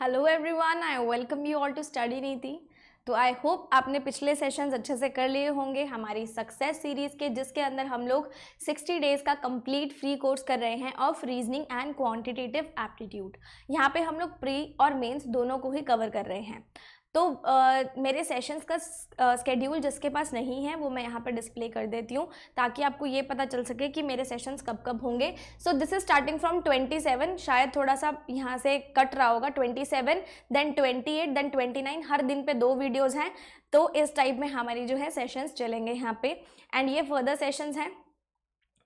Hello everyone I welcome you all to study Niti तो आई hope आपने पिछले सेशंस अच्छे से कर लिए होंगे हमारी सक्सेस सीरीज़ के जिसके अंदर हम लोग 60 डेज़ का कंप्लीट फ्री कोर्स कर रहे हैं of reasoning and quantitative aptitude यहाँ पे हम लोग प्री और मेंस दोनों को ही कवर कर रहे हैं तो आ, मेरे सेशंस का स्केड्यूल जिसके पास नहीं है वो मैं यहाँ पर डिस्प्ले कर देती हूँ ताकि आपको ये पता चल सके कि मेरे सेशंस कब कब होंगे so this is starting from 27 शायद थोड़ा सा यहाँ से कट रहा होगा 27 देन 28 देन 29 हर दिन पे दो वीडियोज़ हैं तो इस टाइप में हमारी जो है सेशंस चलेंगे यहाँ पे एंड ये फर्दर सेशंस हैं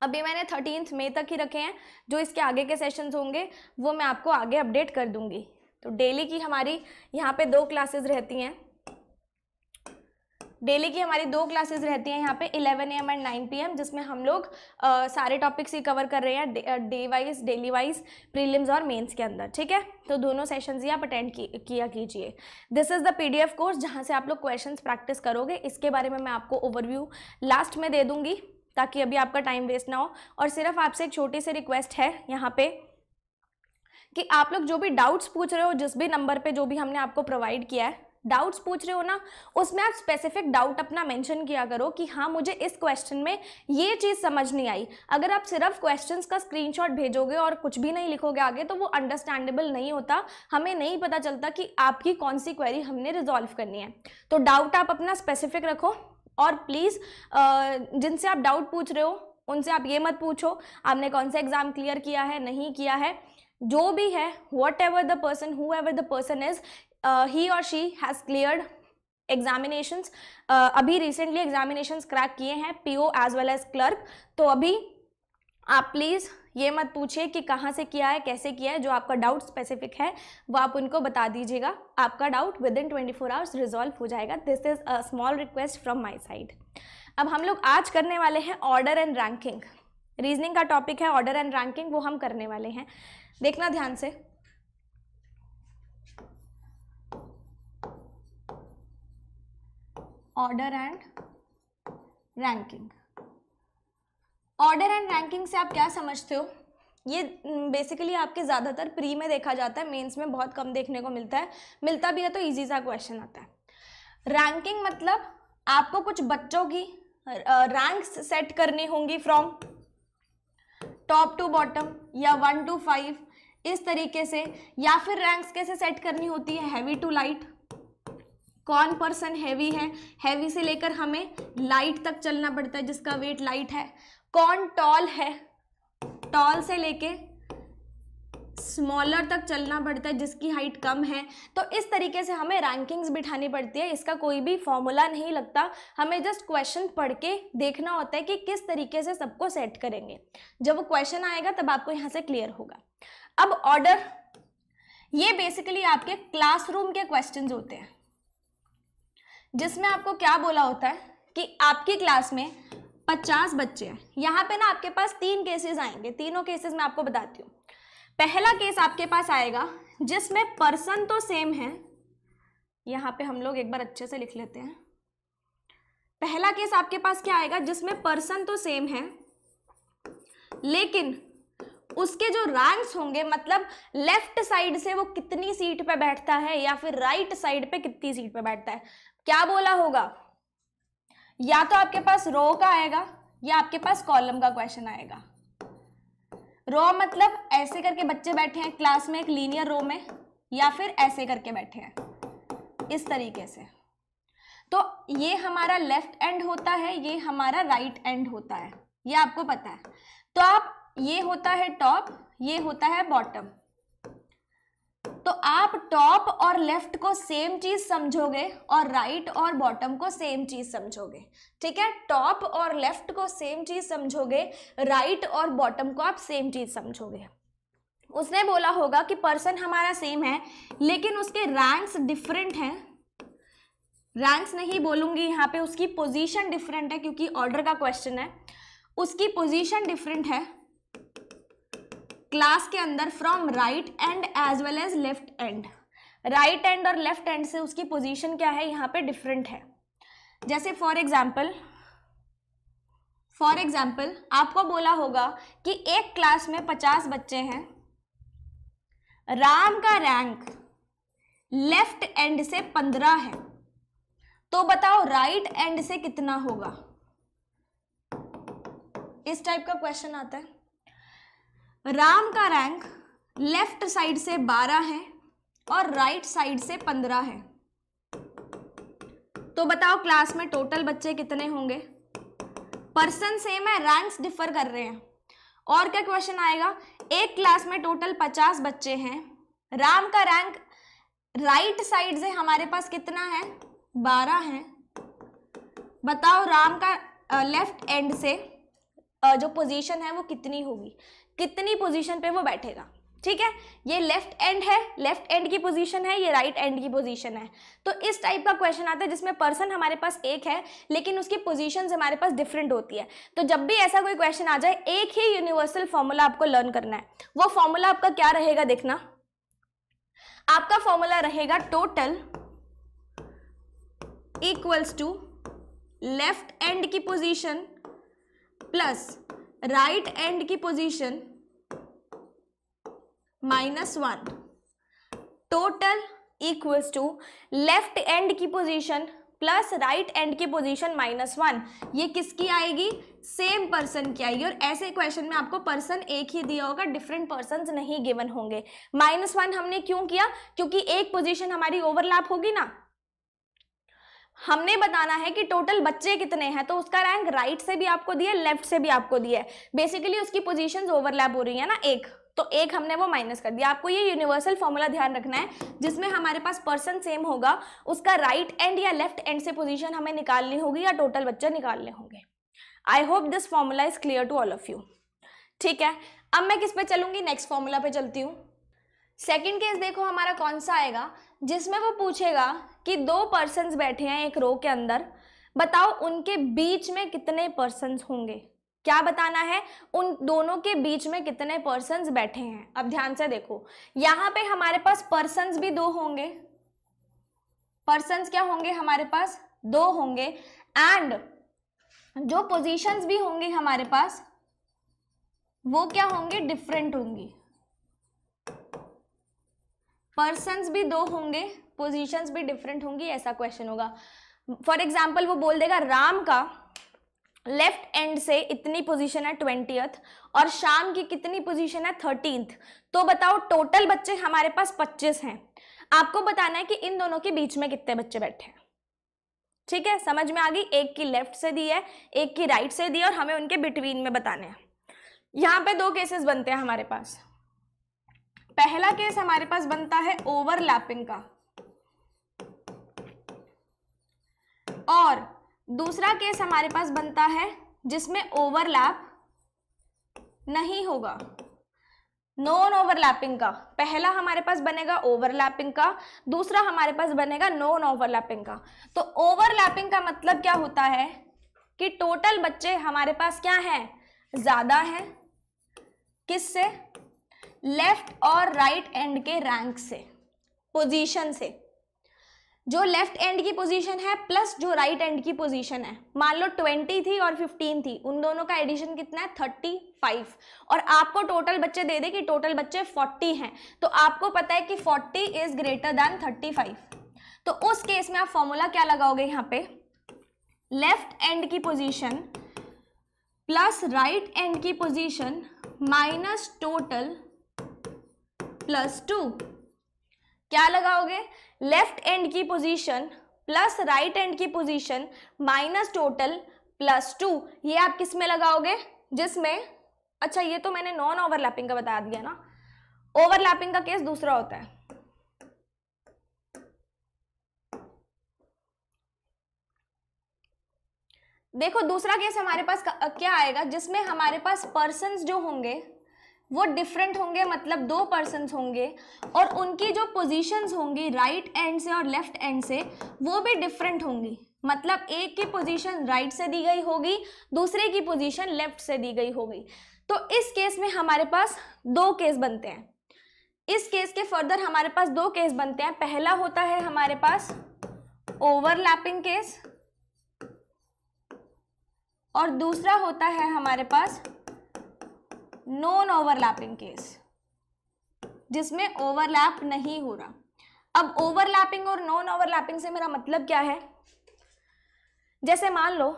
अभी मैंने थर्टीन मई तक ही रखे हैं जो इसके आगे के सेशंस होंगे वो मैं आपको आगे अपडेट कर दूंगी तो डेली की हमारी यहाँ पे दो क्लासेस रहती हैं डेली की हमारी दो क्लासेस रहती हैं यहाँ पे 11 एम एंड 9 पी जिसमें हम लोग आ, सारे टॉपिक्स ही कवर कर रहे हैं day wise daily wise prelims और मेंस के अंदर ठीक है तो दोनों सेशंस ही आप अटेंड की, किया कीजिए this is the PDF course जहाँ से आप लोग क्वेश्चन प्रैक्टिस करोगे इसके बारे में मैं आपको ओवरव्यू लास्ट में दे दूँगी ताकि अभी आपका टाइम वेस्ट ना हो और सिर्फ आपसे एक छोटी सी रिक्वेस्ट है यहाँ पर कि आप लोग जो भी डाउट्स पूछ रहे हो जिस भी नंबर पे जो भी हमने आपको प्रोवाइड किया है डाउट्स पूछ रहे हो ना उसमें आप स्पेसिफिक डाउट अपना मेंशन किया करो कि हाँ मुझे इस क्वेश्चन में ये चीज़ समझ नहीं आई अगर आप सिर्फ क्वेश्चंस का स्क्रीनशॉट भेजोगे और कुछ भी नहीं लिखोगे आगे तो वो अंडरस्टैंडेबल नहीं होता हमें नहीं पता चलता कि आपकी कौन सी क्वेरी हमने रिजॉल्व करनी है तो डाउट आप अपना स्पेसिफिक रखो और प्लीज़ जिनसे आप डाउट पूछ रहे हो उनसे आप ये मत पूछो आपने कौन सा एग्ज़ाम क्लियर किया है नहीं किया है जो भी है whatever the person whoever the person is he और शी हैज़ क्लियर्ड एग्जामिनेशंस अभी रिसेंटली एग्जामिनेशंस क्रैक किए हैं PO as well as clerk तो अभी आप प्लीज़ ये मत पूछिए कि कहाँ से किया है कैसे किया है जो आपका डाउट स्पेसिफिक है वो आप उनको बता दीजिएगा आपका doubt within twenty four hours resolve हो जाएगा this is a small request from my side अब हम लोग आज करने वाले हैं ऑर्डर एंड रैंकिंग रीजनिंग का टॉपिक है ऑर्डर एंड रैंकिंग वो हम करने वाले हैं देखना ध्यान से order and ranking order and ranking से आप क्या समझते हो ये बेसिकली हम्म, आपके ज़्यादातर प्री में देखा जाता है मेंस में बहुत कम देखने को मिलता है मिलता भी है तो इजी सा क्वेश्चन आता है रैंकिंग मतलब आपको कुछ बच्चों की रैंक सेट करनी होंगी फ्रॉम टॉप टू बॉटम या वन टू फाइव इस तरीके से या फिर रैंक्स कैसे सेट करनी होती है हैवी टू लाइट कौन पर्सन हैवी है हैवी से लेकर हमें लाइट तक चलना पड़ता है जिसका वेट लाइट है कौन टॉल है टॉल से लेके स्मॉलर तक चलना पड़ता है जिसकी हाइट कम है तो इस तरीके से हमें रैंकिंग्स बिठानी पड़ती है इसका कोई भी फॉर्मूला नहीं लगता हमें जस्ट क्वेश्चन पढ़ के देखना होता है कि किस तरीके से सबको सेट करेंगे जब वो क्वेश्चन आएगा तब आपको यहाँ से क्लियर होगा अब ऑर्डर ये बेसिकली आपके क्लासरूम के क्वेश्चन होते हैं जिसमें आपको क्या बोला होता है कि आपकी क्लास में पचास बच्चे हैं यहाँ पे ना आपके पास तीन केसेस आएंगे तीनों केसेस मैं आपको बताती हूँ पहला केस आपके पास आएगा जिसमें पर्सन तो सेम है यहाँ पे हम लोग एक बार अच्छे से लिख लेते हैं पहला केस आपके पास क्या आएगा जिसमें पर्सन तो सेम है लेकिन उसके जो रैंक्स होंगे मतलब लेफ्ट साइड से वो कितनी सीट पे बैठता है या फिर राइट साइड पे कितनी सीट पे बैठता है क्या बोला होगा या तो आपके पास रो का आएगा या आपके पास कॉलम का क्वेश्चन आएगा रो मतलब ऐसे करके बच्चे बैठे हैं क्लास में एक लीनियर रो में या फिर ऐसे करके बैठे हैं इस तरीके से तो ये हमारा लेफ्ट एंड होता है ये हमारा राइट right एंड होता है ये आपको पता है तो आप ये होता है टॉप ये होता है बॉटम तो आप टॉप और लेफ्ट को सेम चीज समझोगे और राइट right और बॉटम को सेम चीज समझोगे ठीक है टॉप और लेफ्ट को सेम चीज समझोगे राइट right और बॉटम को आप सेम चीज समझोगे उसने बोला होगा कि पर्सन हमारा सेम है लेकिन उसके रैंक्स डिफरेंट हैं रैंक्स नहीं बोलूंगी यहाँ पे उसकी पोजीशन डिफरेंट है क्योंकि ऑर्डर का क्वेश्चन है उसकी पोजीशन डिफरेंट है क्लास के अंदर from right end as well as left end right end और लेफ्ट एंड से उसकी पोजीशन क्या है यहाँ पे डिफरेंट है जैसे फॉर एग्जाम्पल फॉर एग्जाम्पल आपको बोला होगा कि एक क्लास में पचास बच्चे हैं राम का रैंक लेफ्ट एंड से पंद्रह है तो बताओ राइट एंड से कितना होगा इस टाइप का क्वेश्चन आता है राम का रैंक लेफ्ट साइड से 12 है और राइट साइड से 15 है तो बताओ क्लास में टोटल बच्चे कितने होंगे पर्सन सेम है रैंक्स डिफर कर रहे हैं और क्या क्वेश्चन आएगा एक क्लास में टोटल 50 बच्चे हैं राम का रैंक राइट साइड से हमारे पास कितना है 12 है बताओ राम का लेफ्ट uh, एंड से uh, जो पोजीशन है वो कितनी होगी कितनी पोजीशन पे वो बैठेगा ठीक है ये लेफ्ट एंड है लेफ्ट एंड की पोजीशन है ये राइट right एंड की पोजीशन है तो इस टाइप का क्वेश्चन आता है जिसमें पर्सन हमारे पास एक है लेकिन उसकी पोजीशन हमारे पास डिफरेंट होती है तो जब भी ऐसा कोई क्वेश्चन आ जाए एक ही यूनिवर्सल फॉर्मूला आपको लर्न करना है वो फॉर्मूला आपका क्या रहेगा देखना आपका फॉर्मूला रहेगा total equals to left end की पोजिशन प्लस राइट एंड की position minus one total equals to left end की पोजीशन प्लस राइट एंड की पोजीशन माइनस वन ये किसकी आएगी सेम पर्सन की आएगी और ऐसे क्वेश्चन में आपको पर्सन एक ही दिया होगा डिफरेंट पर्सन नहीं गिवन होंगे माइनस वन हमने क्यों किया क्योंकि एक पोजीशन हमारी ओवरलैप होगी ना हमने बताना है कि टोटल बच्चे कितने हैं तो उसका रैंक राइट से भी आपको दिया लेफ्ट से भी आपको दिया है बेसिकली उसकी पोजीशंस ओवरलैप हो रही है ना एक तो एक हमने वो माइनस कर दिया आपको ये यूनिवर्सल फॉर्मूला ध्यान रखना है जिसमें हमारे पास पर्सन सेम होगा उसका राइट एंड या लेफ्ट एंड से पोजीशन हमें निकालनी होगी या टोटल बच्चे निकालने होंगे I hope this formula is clear to all of you ठीक है अब मैं किस पे चलूंगी नेक्स्ट फॉर्मूला पे चलती हूँ सेकेंड केस देखो हमारा कौन सा आएगा जिसमें वो पूछेगा कि दो पर्सन बैठे हैं एक रो के अंदर बताओ उनके बीच में कितने पर्सन होंगे क्या बताना है उन दोनों के बीच में कितने पर्सन बैठे हैं अब ध्यान से देखो यहां पे हमारे पास पर्सन भी दो होंगे पर्सन क्या होंगे हमारे पास दो होंगे एंड जो पोजिशन भी होंगे हमारे पास वो क्या होंगे डिफरेंट होंगी पर्सन भी दो होंगे पोजिशन भी डिफरेंट होंगी ऐसा क्वेश्चन होगा फॉर एग्जाम्पल वो बोल देगा राम का लेफ्ट एंड से इतनी पोजीशन है ट्वेंटी और शाम की कितनी पोजीशन है थर्टींथ तो बताओ टोटल बच्चे हमारे पास पच्चीस हैं आपको बताना है कि इन दोनों के बीच में कितने बच्चे बैठे हैं ठीक है समझ में आ गई एक की लेफ्ट से दी है एक की राइट से दी है और हमें उनके बिटवीन में बताने हैं यहाँ पे दो केसेस बनते हैं हमारे पास पहला केस हमारे पास बनता है ओवरलैपिंग का और दूसरा केस हमारे पास बनता है जिसमें ओवरलैप नहीं होगा नॉन ओवरलैपिंग का पहला हमारे पास बनेगा ओवरलैपिंग का दूसरा हमारे पास बनेगा नॉन ओवरलैपिंग का तो ओवरलैपिंग का मतलब क्या होता है कि टोटल बच्चे हमारे पास क्या हैं ज़्यादा हैं किस से लेफ्ट और राइट right एंड के रैंक से पोजीशन से जो लेफ्ट एंड की पोजीशन है प्लस जो राइट right एंड की पोजीशन है मान लो 20 थी और 15 थी उन दोनों का एडिशन कितना है 35 और आपको टोटल बच्चे दे दे कि टोटल बच्चे 40 हैं तो आपको पता है कि 40 इज ग्रेटर देन 35 तो उस केस में आप फॉर्मूला क्या लगाओगे यहाँ पे लेफ्ट एंड की पोजीशन प्लस राइट एंड की position minus total plus two क्या लगाओगे लेफ्ट एंड की पोजीशन प्लस राइट एंड की position minus total plus two ये आप किस में लगाओगे जिसमें अच्छा ये तो मैंने नॉन ओवरलैपिंग का बता दिया ना ओवरलैपिंग का केस दूसरा होता है देखो दूसरा केस हमारे पास क्या आएगा जिसमें हमारे पास पर्सन जो होंगे वो डिफरेंट होंगे मतलब दो पर्सन होंगे और उनकी जो पोजीशंस होंगी राइट एंड से और लेफ्ट एंड से वो भी डिफरेंट होंगी मतलब एक की पोजीशन राइट से दी गई होगी दूसरे की पोजीशन लेफ्ट से दी गई होगी तो इस केस में हमारे पास दो केस बनते हैं इस केस के फर्दर हमारे पास दो केस बनते हैं पहला होता है हमारे पास ओवरलैपिंग केस और दूसरा होता है हमारे पास नॉन ओवरलैपिंग केस जिसमें ओवरलैप नहीं हो रहा अब ओवरलैपिंग और नॉन ओवरलैपिंग से मेरा मतलब क्या है जैसे मान लो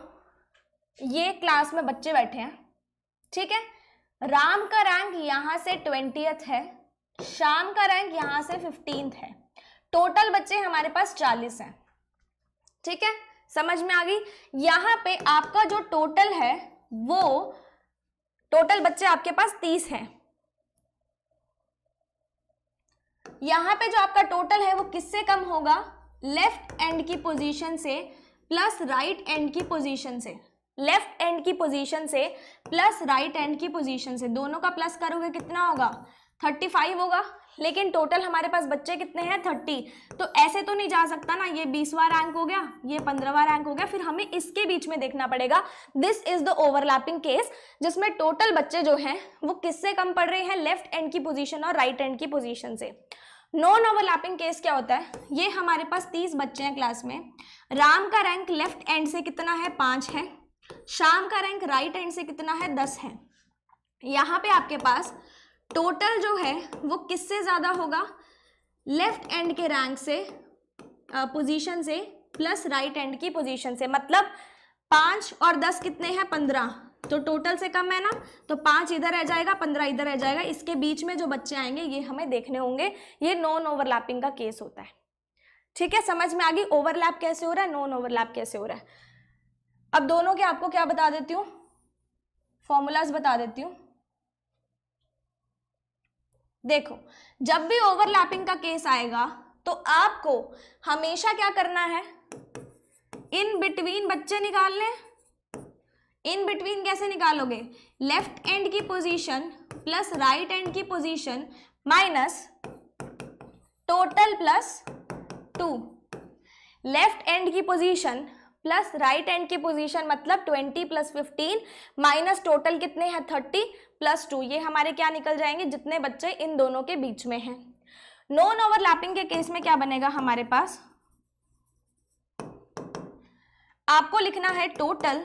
ये क्लास में बच्चे बैठे हैं ठीक है राम का रैंक यहाँ से ट्वेंटियथ है शाम का रैंक यहाँ से फिफ्टींथ है टोटल बच्चे हमारे पास चालीस हैं ठीक है समझ में आ गई यहाँ पे आपका जो टोटल है वो टोटल बच्चे आपके पास तीस हैं यहां पे जो आपका टोटल है वो किससे कम होगा लेफ्ट एंड की पोजीशन से प्लस राइट एंड की पोजीशन से लेफ्ट एंड की पोजीशन से प्लस राइट एंड की पोजीशन से दोनों का प्लस करोगे कितना होगा थर्टी फाइव होगा लेकिन टोटल हमारे पास बच्चे कितने हैं थर्टी तो ऐसे तो नहीं जा सकता ना ये बीसवा रैंक हो गया ये पंद्रहवा रैंक हो गया फिर हमें इसके बीच में देखना पड़ेगा this is the overlapping case जिसमें टोटल बच्चे जो हैं वो किससे कम पड़ रहे हैं लेफ्ट एंड की पोजिशन और राइट right एंड की पोजिशन से नॉन ओवरलैपिंग केस क्या होता है ये हमारे पास तीस बच्चे हैं क्लास में राम का रैंक लेफ्ट एंड से कितना है पाँच है शाम का रैंक राइट एंड से कितना है दस है यहाँ पे आपके पास टोटल जो है वो किससे ज़्यादा होगा लेफ्ट एंड के रैंक से पोजीशन से प्लस राइट एंड की पोजीशन से मतलब पाँच और दस कितने हैं पंद्रह तो टोटल से कम है ना तो पाँच इधर रह जाएगा पंद्रह इधर रह जाएगा इसके बीच में जो बच्चे आएंगे ये हमें देखने होंगे ये नॉन ओवरलैपिंग का केस होता है ठीक है समझ में आ गई ओवरलैप कैसे हो रहा है नॉन ओवरलैप कैसे हो रहा है अब दोनों के आपको क्या बता देती हूँ फॉर्मूलाज बता देती हूँ देखो जब भी ओवरलैपिंग का केस आएगा तो आपको हमेशा क्या करना है इन बिटवीन बच्चे निकालने इन बिटवीन कैसे निकालोगे लेफ्ट एंड की पोजीशन प्लस राइट एंड की position minus total plus two left end की पोजीशन प्लस राइट एंड की पोजीशन मतलब 20 प्लस 15 माइनस टोटल कितने हैं 30 प्लस टू ये हमारे क्या निकल जाएंगे जितने बच्चे इन दोनों के बीच में हैं नॉन ओवरलैपिंग के केस में क्या बनेगा हमारे पास आपको लिखना है टोटल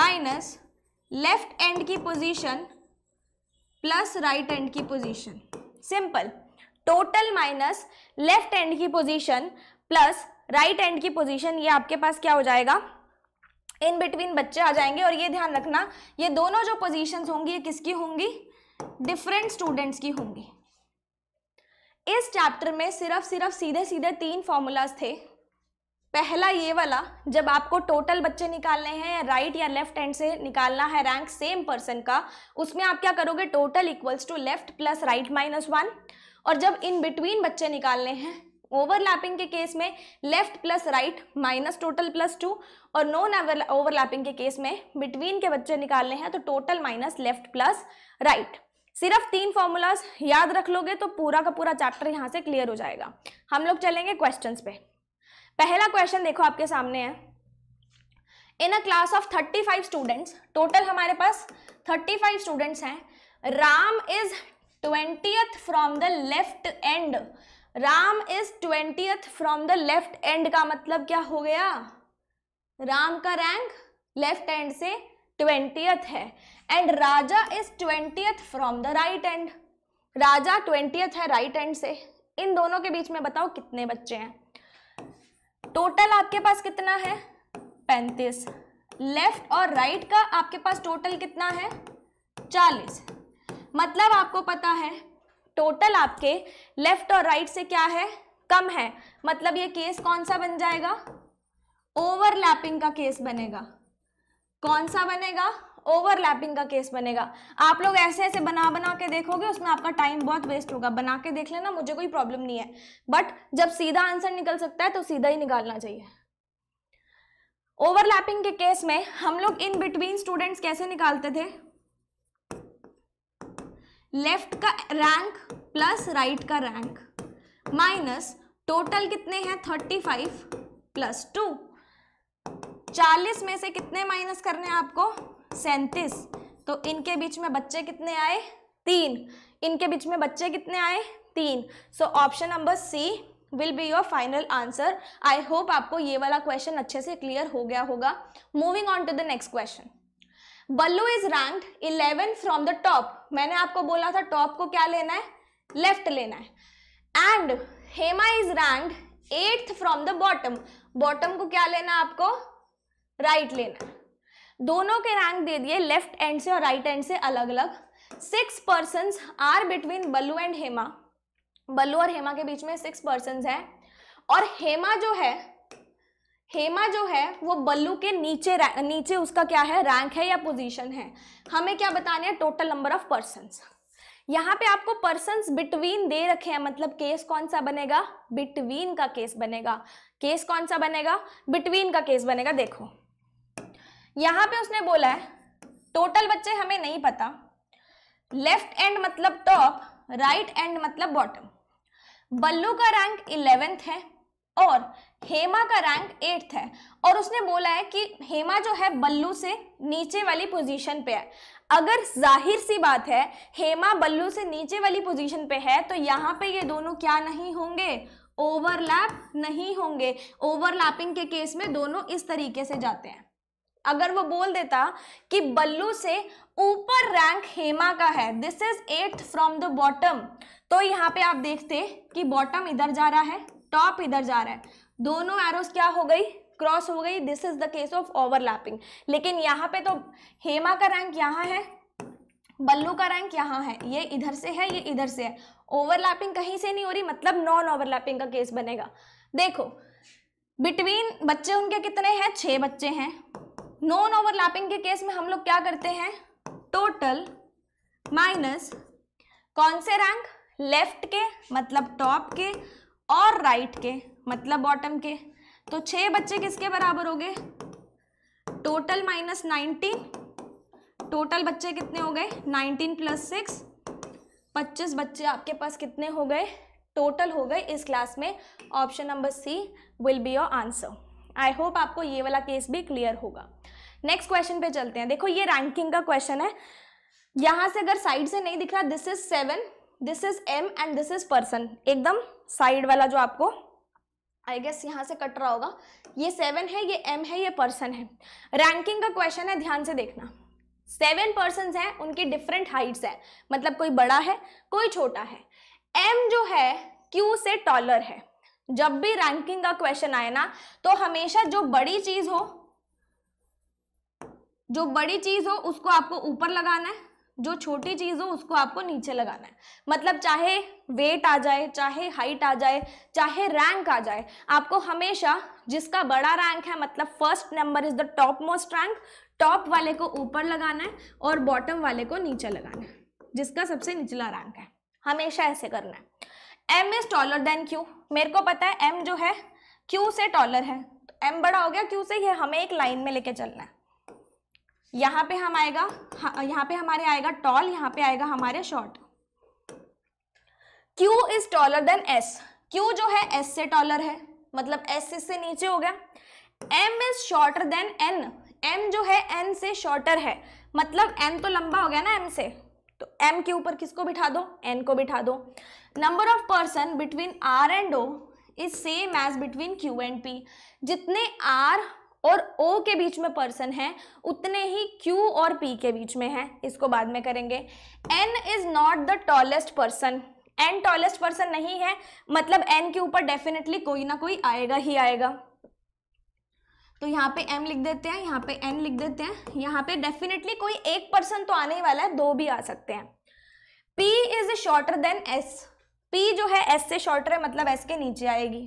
माइनस लेफ्ट एंड की पोजीशन प्लस राइट एंड की position simple total minus left end की पोजीशन प्लस राइट एंड की पोजीशन ये आपके पास क्या हो जाएगा इन बिटवीन बच्चे आ जाएंगे और ये ध्यान रखना ये दोनों जो पोजीशंस होंगी ये किसकी होंगी डिफरेंट स्टूडेंट्स की होंगी इस चैप्टर में सिर्फ सिर्फ सीधे सीधे तीन फॉर्मूलाज थे पहला ये वाला जब आपको टोटल बच्चे निकालने हैं राइट या लेफ्ट हैंड से निकालना है रैंक सेम पर्सन का उसमें आप क्या करोगे total equals to left plus right minus one और जब इन बिटवीन बच्चे निकालने हैं ओवरलैपिंग के केस में left plus right minus total plus two और नॉन ओवरलैपिंग के केस में बिटवीन के बच्चे निकालने हैं तो total minus left plus right सिर्फ तीन फॉर्मूलाज याद रख लोगे तो पूरा का पूरा चैप्टर यहां से क्लियर हो जाएगा हम लोग चलेंगे क्वेश्चन पे पहला क्वेश्चन देखो आपके सामने है in a class of 35 students total हमारे पास 35 स्टूडेंट्स हैं Ram is twenty from the left end Ram is twentieth from the left end का मतलब क्या हो गया राम का रैंक लेफ्ट एंड से ट्वेंटियथ है and Raja is twentieth from the right end Raja twentieth है राइट एंड से इन दोनों के बीच में बताओ कितने बच्चे हैं टोटल आपके पास कितना है पैंतीस लेफ्ट और राइट right का आपके पास टोटल कितना है चालीस मतलब आपको पता है टोटल आपके लेफ्ट और राइट से क्या है कम है मतलब ये केस कौन सा बन जाएगा ओवरलैपिंग का केस बनेगा कौन सा बनेगा ओवरलैपिंग का केस बनेगा आप लोग ऐसे ऐसे बना बना के देखोगे उसमें आपका टाइम बहुत वेस्ट होगा बना के देख लेना मुझे कोई प्रॉब्लम नहीं है बट जब सीधा आंसर निकल सकता है तो सीधा ही निकालना चाहिए ओवरलैपिंग के केस में हम लोग इन बिटवीन स्टूडेंट्स कैसे निकालते थे लेफ्ट का रैंक प्लस राइट का रैंक माइनस टोटल कितने हैं थर्टी फाइव प्लस टू चालीस में से कितने माइनस करने हैं आपको सैंतीस तो इनके बीच में बच्चे कितने आए तीन इनके बीच में बच्चे कितने आए तीन so option number C will be your final answer I hope आपको ये वाला क्वेश्चन अच्छे से क्लियर हो गया होगा moving on to the next question Ballu is rank eleven from the top मैंने आपको बोला था टॉप को क्या लेना है लेफ्ट लेना है and Hema is rank eighth from the bottom bottom को क्या लेना है आपको राइट right लेना है दोनों के रैंक दे दिए लेफ्ट एंड से और राइट right एंड से अलग अलग six person are between Ballu and Hema Ballu और हेमा के बीच में सिक्स पर्सन है और हेमा जो है हेमा जो है वो बल्लू के नीचे नीचे उसका क्या है रैंक है या पोजीशन है हमें क्या बताने हैं टोटल नंबर ऑफ पर्सन यहाँ पे आपको पर्सन बिटवीन दे रखे हैं मतलब केस कौन सा बनेगा बिटवीन का केस बनेगा केस कौन सा बनेगा बिटवीन का केस बनेगा देखो यहाँ पे उसने बोला है टोटल बच्चे हमें नहीं पता लेफ्ट एंड मतलब टॉप राइट एंड मतलब बॉटम बल्लू का रैंक इलेवेंथ है और हेमा का रैंक एट्थ है और उसने बोला है कि हेमा जो है बल्लू से नीचे वाली पोजीशन पे है अगर जाहिर सी बात है हेमा बल्लू से नीचे वाली पोजीशन पे है तो यहाँ पे ये दोनों क्या नहीं होंगे ओवरलैप नहीं होंगे ओवरलैपिंग के केस में दोनों इस तरीके से जाते हैं अगर वो बोल देता कि बल्लू से ऊपर रैंक हेमा का है this is eight from the bottom तो यहाँ पे आप देखते कि बॉटम इधर जा रहा है टॉप इधर जा रहा है दोनों एरोज क्या हो गई क्रॉस हो गई this is the case of overlapping लेकिन यहाँ पे तो हेमा का रैंक यहाँ है बल्लू का रैंक यहाँ है ये इधर से है ये इधर से है ओवरलैपिंग कहीं से नहीं हो रही मतलब नॉन ओवरलैपिंग का केस बनेगा देखो बिटवीन बच्चे उनके कितने हैं छः बच्चे हैं नॉन ओवरलैपिंग के केस में हम लोग क्या करते हैं टोटल माइनस कौन से रैंक लेफ्ट के मतलब टॉप के और राइट के मतलब बॉटम के तो छह बच्चे किसके बराबर हो गए टोटल माइनस नाइनटीन टोटल बच्चे कितने हो गए नाइनटीन प्लस सिक्स पच्चीस बच्चे आपके पास कितने हो गए टोटल हो गए इस क्लास में option number C will be your answer I hope आपको ये वाला केस भी क्लियर होगा नेक्स्ट क्वेश्चन पे चलते हैं देखो ये रैंकिंग का क्वेश्चन है यहाँ से अगर साइड से नहीं दिख रहा this is seven this is M and this is person एकदम साइड वाला जो आपको आई गेस यहाँ से कट रहा होगा ये सेवन है ये एम है ये पर्सन है रैंकिंग का क्वेश्चन है ध्यान से देखना सेवन पर्सन हैं उनकी डिफरेंट हाइट्स है मतलब कोई बड़ा है कोई छोटा है एम जो है क्यू से टॉलर है जब भी रैंकिंग का क्वेश्चन आए ना तो हमेशा जो बड़ी चीज हो जो बड़ी चीज हो उसको आपको ऊपर लगाना है जो छोटी चीज़ हो उसको आपको नीचे लगाना है मतलब चाहे वेट आ जाए चाहे हाइट आ जाए चाहे रैंक आ जाए आपको हमेशा जिसका बड़ा रैंक है मतलब first number is the top most rank top वाले को ऊपर लगाना है और बॉटम वाले को नीचे लगाना है जिसका सबसे निचला रैंक है हमेशा ऐसे करना है M is taller than Q मेरे को पता है एम जो है क्यू से टॉलर है तो एम बड़ा हो गया क्यू से ये हमें एक लाइन में लेके चलना है यहाँ पे हम आएगा यहाँ पे हमारे आएगा टॉल यहाँ पे आएगा हमारे short Q is taller than S Q जो है S से टॉलर है मतलब S से नीचे हो गया M is shorter than N M जो है N से शॉर्टर है मतलब N तो लंबा हो गया ना M से तो M के ऊपर किसको बिठा दो N को बिठा दो number of person between R and O is same as between Q and P जितने R और ओ के बीच में पर्सन है उतने ही क्यू और पी के बीच में है इसको बाद में करेंगे N is not the tallest person N tallest person नहीं है मतलब एन के ऊपर डेफिनेटली कोई ना कोई आएगा ही आएगा तो यहाँ पे एम लिख देते हैं यहाँ पे एन लिख देते हैं यहाँ पे डेफिनेटली कोई एक पर्सन तो आने ही वाला है दो भी आ सकते हैं P is shorter than S P जो है एस से शॉर्टर है मतलब एस के नीचे आएगी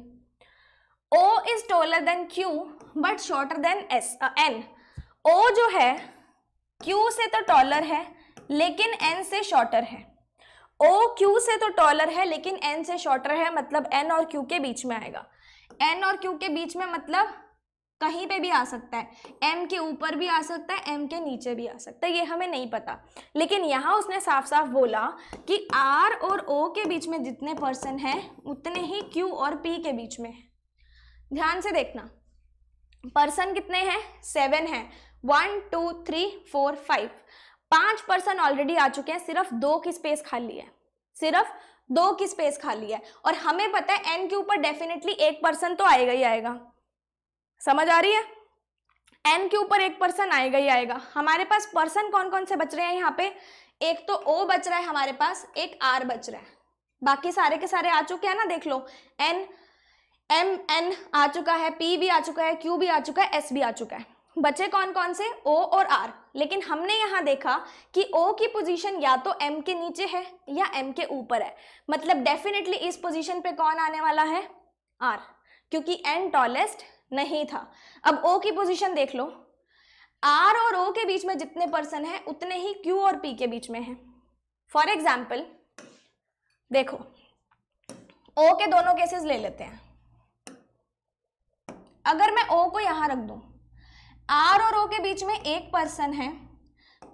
O is taller than Q but shorter than S N O जो है क्यू से तो टॉलर है लेकिन एन से शॉर्टर है ओ क्यू से तो टॉलर है लेकिन एन से शॉर्टर है मतलब एन और क्यू के बीच में आएगा एन और क्यू के बीच में मतलब कहीं पे भी आ सकता है एम के ऊपर भी आ सकता है एम के नीचे भी आ सकता है ये हमें नहीं पता लेकिन यहाँ उसने साफ साफ बोला कि आर और ओ के बीच में जितने पर्सन हैं उतने ही क्यू और पी के बीच में हैं ध्यान से देखना पर्सन कितने हैं सेवन हैं one two three four five पांच पर्सन ऑलरेडी आ चुके हैं सिर्फ दो की स्पेस खाली है सिर्फ दो की स्पेस खाली है और हमें पता है एन के ऊपर डेफिनेटली एक पर्सन तो आएगा ही आएगा समझ आ रही है एन के ऊपर एक पर्सन आएगा ही आएगा हमारे पास पर्सन कौन कौन से बच रहे हैं यहाँ पे एक तो ओ बच रहा है हमारे पास एक आर बच रहा है बाकी सारे के सारे आ चुके हैं ना देख लो एन एम एन आ चुका है पी भी आ चुका है क्यू भी आ चुका है एस भी आ चुका है बचे कौन कौन से ओ और आर लेकिन हमने यहाँ देखा कि ओ की पोजीशन या तो एम के नीचे है या एम के ऊपर है मतलब डेफिनेटली इस पोजीशन पे कौन आने वाला है आर क्योंकि एन टॉलेस्ट नहीं था अब ओ की पोजीशन देख लो आर और ओ के बीच में जितने पर्सन हैं उतने ही क्यू और पी के बीच में हैं फॉर एग्जाम्पल देखो ओ के दोनों केसेस ले लेते हैं अगर मैं ओ को यहाँ रख दूँ आर और ओ के बीच में एक पर्सन है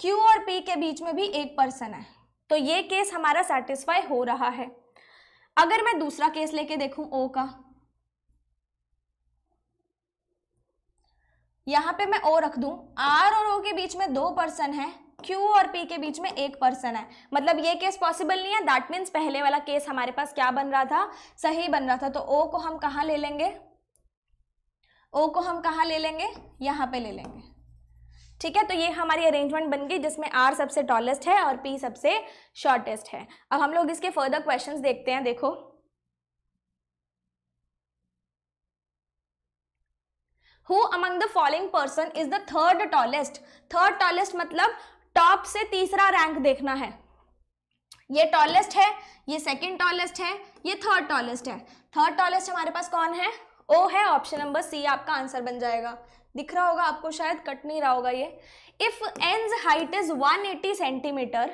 क्यू और पी के बीच में भी एक पर्सन है तो ये केस हमारा सेटिस्फाई हो रहा है अगर मैं दूसरा केस लेके देखूं ओ का यहाँ पे मैं ओ रख दू आर और ओ के बीच में दो पर्सन है क्यू और पी के बीच में एक पर्सन है मतलब ये केस पॉसिबल नहीं है दैट मीन्स पहले वाला केस हमारे पास क्या बन रहा था सही बन रहा था तो ओ को हम कहाँ ले लेंगे ओ को हम कहाँ ले लेंगे यहाँ पे ले लेंगे ठीक है तो ये हमारी अरेंजमेंट बन गई जिसमें आर सबसे टॉलेस्ट है और पी सबसे शॉर्टेस्ट है अब हम लोग इसके फर्दर क्वेश्चन देखते हैं देखो who among the following person is the third tallest third tallest मतलब टॉप से तीसरा रैंक देखना है ये टॉलेस्ट है ये सेकेंड टॉलेस्ट है ये थर्ड टॉलेस्ट है थर्ड टॉलेस्ट हमारे पास कौन है ओ है ऑप्शन नंबर सी आपका आंसर बन जाएगा दिख रहा होगा आपको शायद कट नहीं रहा होगा ये if N height is 180 centimetre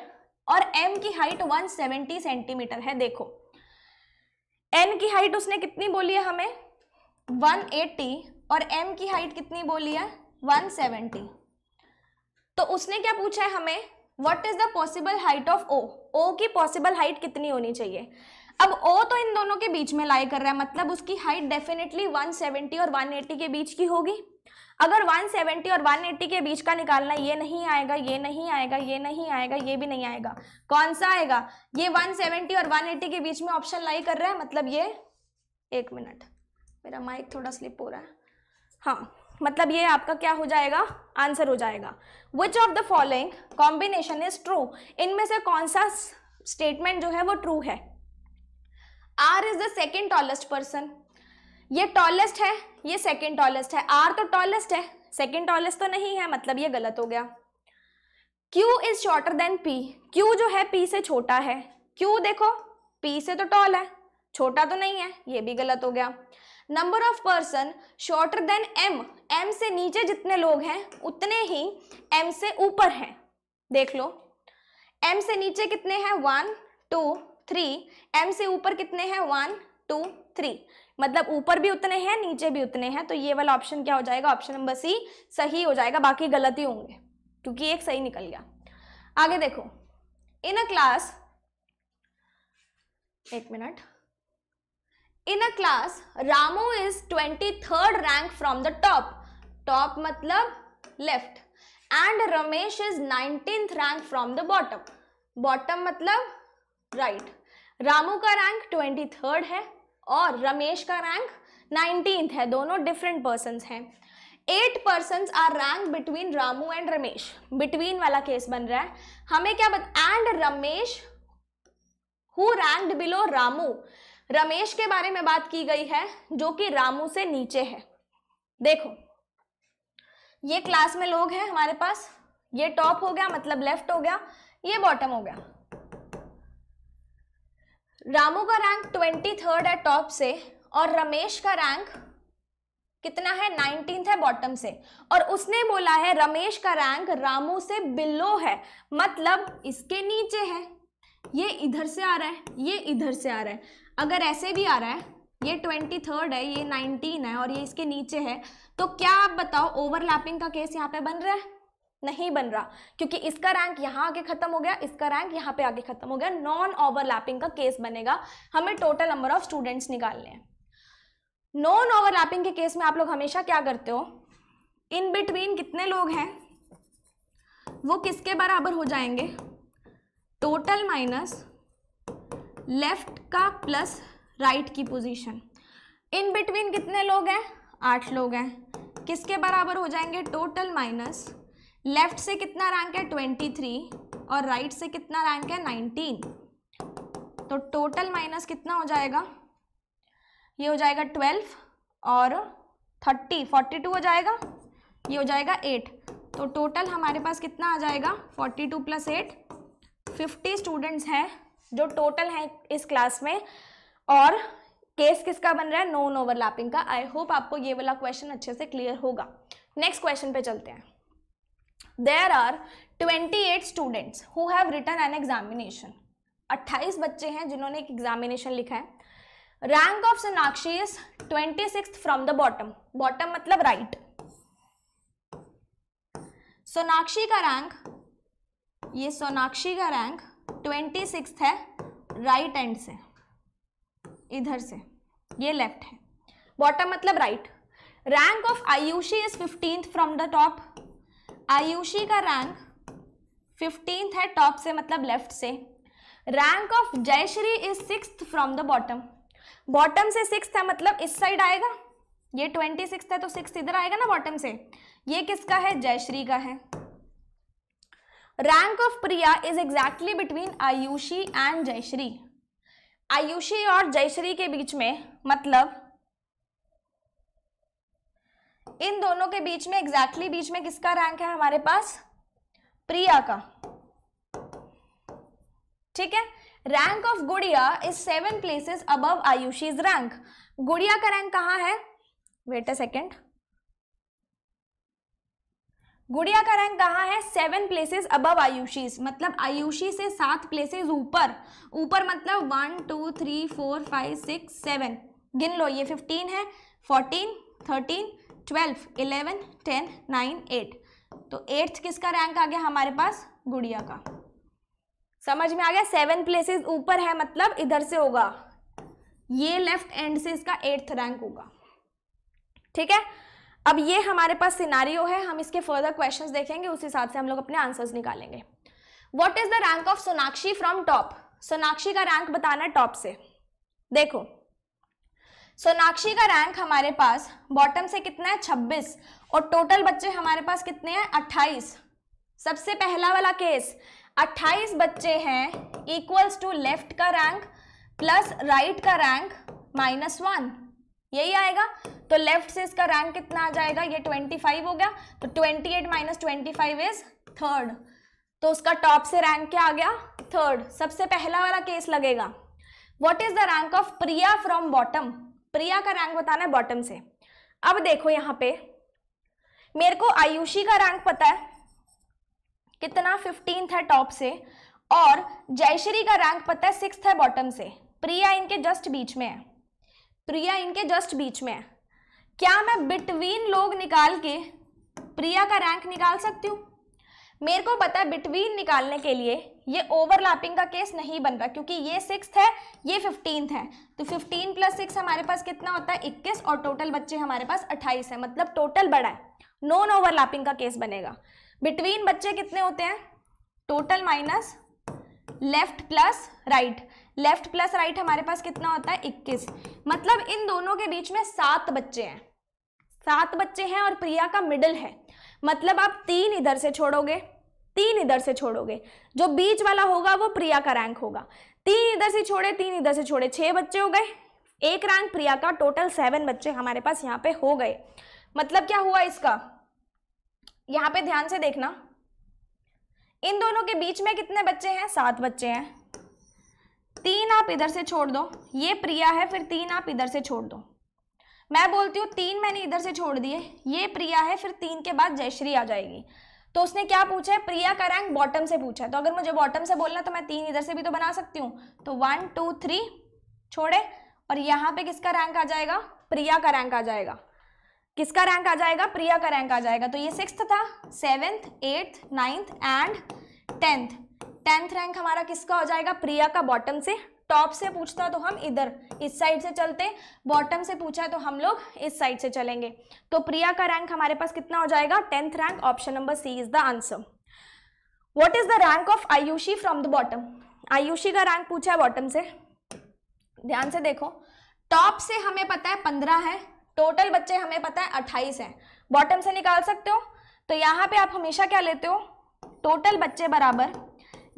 और एम की हाइट 170 सेंटीमीटर है देखो एन की हाइट उसने कितनी बोली है हमें 180 और एम की हाइट कितनी बोली है 170 तो उसने क्या पूछा है हमें what is the possible height of O O की पॉसिबल हाइट कितनी होनी चाहिए अब ओ तो इन दोनों के बीच में लाई कर रहा है मतलब उसकी हाइट डेफिनेटली 170 और 180 के बीच की होगी अगर 170 और 180 के बीच का निकालना ये नहीं आएगा ये नहीं आएगा ये नहीं आएगा ये भी नहीं आएगा कौन सा आएगा ये 170 और 180 के बीच में ऑप्शन लाई कर रहा है मतलब ये एक मिनट मेरा माइक थोड़ा स्लिप हो रहा है हाँ मतलब ये आपका क्या हो जाएगा आंसर हो जाएगा which of the following combination is true इनमें से कौन सा स्टेटमेंट जो है वो ट्रू है R is the second tallest person ये टॉलेस्ट है ये सेकेंड टॉलेस्ट है आर तो टॉलेस्ट है सेकेंड टॉलेस्ट तो नहीं है मतलब ये गलत हो गया Q is shorter than P Q जो है पी से छोटा है क्यू देखो पी से तो टॉल है छोटा तो नहीं है ये भी गलत हो गया number of person shorter than M M से नीचे जितने लोग हैं उतने ही एम से ऊपर हैं देख लो एम से नीचे कितने हैं वन टू थ्री एम से ऊपर कितने हैं वन टू थ्री मतलब ऊपर भी उतने हैं नीचे भी उतने हैं तो ये वाला ऑप्शन क्या हो जाएगा ऑप्शन नंबर सी सही हो जाएगा बाकी गलत ही होंगे क्योंकि एक सही निकल गया आगे देखो इन अ क्लास एक मिनट in a class Ramu is twenty third rank from the top top मतलब left and Ramesh is nineteen rank from the bottom bottom मतलब राइट right. रामू का रैंक ट्वेंटी थर्ड है और रमेश का रैंक नाइनटीन है दोनों डिफरेंट पर्सन हैं eight person are rank between Ramu and Ramesh between वाला केस बन रहा है हमें क्या and Ramesh who ranked below Ramu Ramesh के बारे में बात की गई है जो कि रामू से नीचे है देखो ये क्लास में लोग हैं हमारे पास ये टॉप हो गया मतलब लेफ्ट हो गया ये बॉटम हो गया रामू का रैंक ट्वेंटी थर्ड है टॉप से और रमेश का रैंक कितना है नाइनटीन है बॉटम से और उसने बोला है रमेश का रैंक रामू से बिलो है मतलब इसके नीचे है ये इधर से आ रहा है ये इधर से आ रहा है अगर ऐसे भी आ रहा है ये ट्वेंटी थर्ड है ये नाइनटीन है और ये इसके नीचे है तो क्या आप बताओ ओवरलैपिंग का केस यहाँ पे बन रहा है नहीं बन रहा क्योंकि इसका रैंक यहाँ आके खत्म हो गया इसका रैंक यहाँ पे आके खत्म हो गया नॉन ओवरलैपिंग का केस बनेगा हमें टोटल नंबर ऑफ स्टूडेंट्स निकालने हैं नॉन ओवरलैपिंग के केस में आप लोग हमेशा क्या करते हो इन बिटवीन कितने लोग हैं वो किसके बराबर हो जाएंगे टोटल माइनस लेफ्ट का प्लस राइट की पोजीशन इन बिटवीन कितने लोग हैं आठ लोग हैं किसके बराबर हो जाएंगे टोटल माइनस लेफ्ट से कितना रैंक है 23 और राइट right से कितना रैंक है 19 तो टोटल माइनस कितना हो जाएगा ये हो जाएगा 12 और 30 42 हो जाएगा ये हो जाएगा 8 तो टोटल हमारे पास कितना आ जाएगा 42 two plus eight fifty students हैं जो टोटल हैं इस क्लास में और केस किसका बन रहा है नॉन ओवरलैपिंग का आई होप आपको ये वाला क्वेश्चन अच्छे से क्लियर होगा नेक्स्ट क्वेश्चन पे चलते हैं there are 28 students who have written an examination 28 बच्चे हैं जिन्होंने एक एग्जामिनेशन लिखा है rank of Sonakshi is twenty six from the bottom bottom मतलब राइट सोनाक्षी का रैंक ये सोनाक्षी का रैंक ट्वेंटी सिक्स है राइट एंड से इधर से ये लेफ्ट है बॉटम मतलब right rank of Ayushi is fifteenth from the top Ayushi का रैंक फिफ्टींथ है टॉप से मतलब लेफ्ट से rank of Jayshree is six from the bottom bottom से सिक्स है मतलब इस साइड आएगा ये ट्वेंटी सिक्स है तो सिक्स इधर आएगा ना बॉटम से ये किसका है जयश्री का है rank of Priya is exactly between Ayushi and Jayshree Ayushi और जयश्री के बीच में मतलब इन दोनों के बीच में एग्जैक्टली exactly बीच में किसका रैंक है हमारे पास प्रिया का ठीक है rank of Gudiya is seven places above Ayushi's rank Gudiya का रैंक कहाँ है वेट अ सेकेंड गुड़िया का रैंक कहाँ है सेवन प्लेसेस अबव आयुषीज मतलब आयुषी से सात प्लेसेस ऊपर ऊपर मतलब one two three four five six seven गिन लो ये फिफ्टीन है fourteen thirteen twelve eleven ten nine eight तो एट्थ किसका रैंक आ गया हमारे पास गुड़िया का समझ में आ गया सेवन प्लेसेस ऊपर है मतलब इधर से होगा ये लेफ्ट एंड से इसका एट्थ रैंक होगा ठीक है अब ये हमारे पास सिनारियो है हम इसके फर्दर क्वेश्चंस देखेंगे उस हिसाब से हम लोग अपने आंसर्स निकालेंगे what is the rank of Sonakshi from top Sonakshi का रैंक बताना टॉप से देखो सोनाक्षी का रैंक हमारे पास बॉटम से कितना है 26 और टोटल बच्चे हमारे पास कितने हैं 28 सबसे पहला वाला केस 28 बच्चे हैं इक्वल्स टू लेफ्ट का रैंक प्लस राइट का रैंक माइनस वन यही आएगा तो लेफ्ट से इसका रैंक कितना आ जाएगा ये 25 हो गया तो 28 eight minus twenty is third तो उसका टॉप से रैंक क्या आ गया थर्ड सबसे पहला वाला केस लगेगा what is the rank of Priya from bottom Priya का रैंक बताना है बॉटम से अब देखो यहाँ पे मेरे को आयुषी का रैंक पता है कितना फिफ्टीन है टॉप से और जयश्री का रैंक पता है सिक्स है बॉटम से प्रिया इनके जस्ट बीच में है प्रिया इनके जस्ट बीच में है क्या मैं बिटवीन लोग निकाल के प्रिया का रैंक निकाल सकती हूँ मेरे को पता है बिटवीन निकालने के लिए ये ओवरलैपिंग का केस नहीं बन रहा क्योंकि ये सिक्स है ये फिफ्टीन है तो फिफ्टीन प्लस सिक्स हमारे पास कितना होता है इक्कीस और टोटल बच्चे हमारे पास अट्ठाईस है मतलब टोटल बड़ा है नॉन ओवरलैपिंग का केस बनेगा बिटवीन बच्चे कितने होते हैं total minus left plus right left plus right हमारे पास कितना होता है इक्कीस मतलब इन दोनों के बीच में सात बच्चे हैं सात बच्चे हैं और प्रिया का मिडल है मतलब आप तीन इधर से छोड़ोगे तीन इधर से छोड़ोगे जो बीच वाला होगा वो प्रिया का रैंक होगा तीन इधर से छोड़े तीन इधर से छोड़े छह बच्चे हो गए एक रैंक प्रिया का टोटल सेवन बच्चे हमारे पास यहाँ पे हो गए मतलब क्या हुआ इसका यहाँ पे ध्यान से देखना इन दोनों के बीच में कितने बच्चे हैं सात बच्चे हैं तीन आप इधर से छोड़ दो ये प्रिया है फिर तीन आप इधर से छोड़ दो मैं बोलती हूँ तीन मैंने इधर से छोड़ दिए ये प्रिया है फिर तीन के बाद जयश्री आ जाएगी तो उसने क्या पूछा है प्रिया का रैंक बॉटम से पूछा है तो अगर मुझे बॉटम से बोलना तो मैं तीन इधर से भी तो बना सकती हूँ तो वन टू थ्री छोड़े और यहाँ पे किसका रैंक आ जाएगा प्रिया का रैंक आ जाएगा किसका रैंक आ जाएगा प्रिया का रैंक आ जाएगा तो ये सिक्स था seventh eighth ninth and tenth tenth rank हमारा किसका हो जाएगा प्रिया का बॉटम से टॉप से पूछता तो हम इधर इस साइड से चलते बॉटम से पूछा तो हम लोग इस साइड से चलेंगे तो प्रिया का रैंक हमारे पास कितना हो जाएगा tenth rank option number C is the answer what is the rank of Ayushi from the bottom Ayushi का रैंक पूछा है बॉटम से ध्यान से देखो टॉप से हमें पता है पंद्रह है टोटल बच्चे हमें पता है अट्ठाईस है बॉटम से निकाल सकते हो तो यहाँ पे आप हमेशा क्या लेते हो टोटल बच्चे बराबर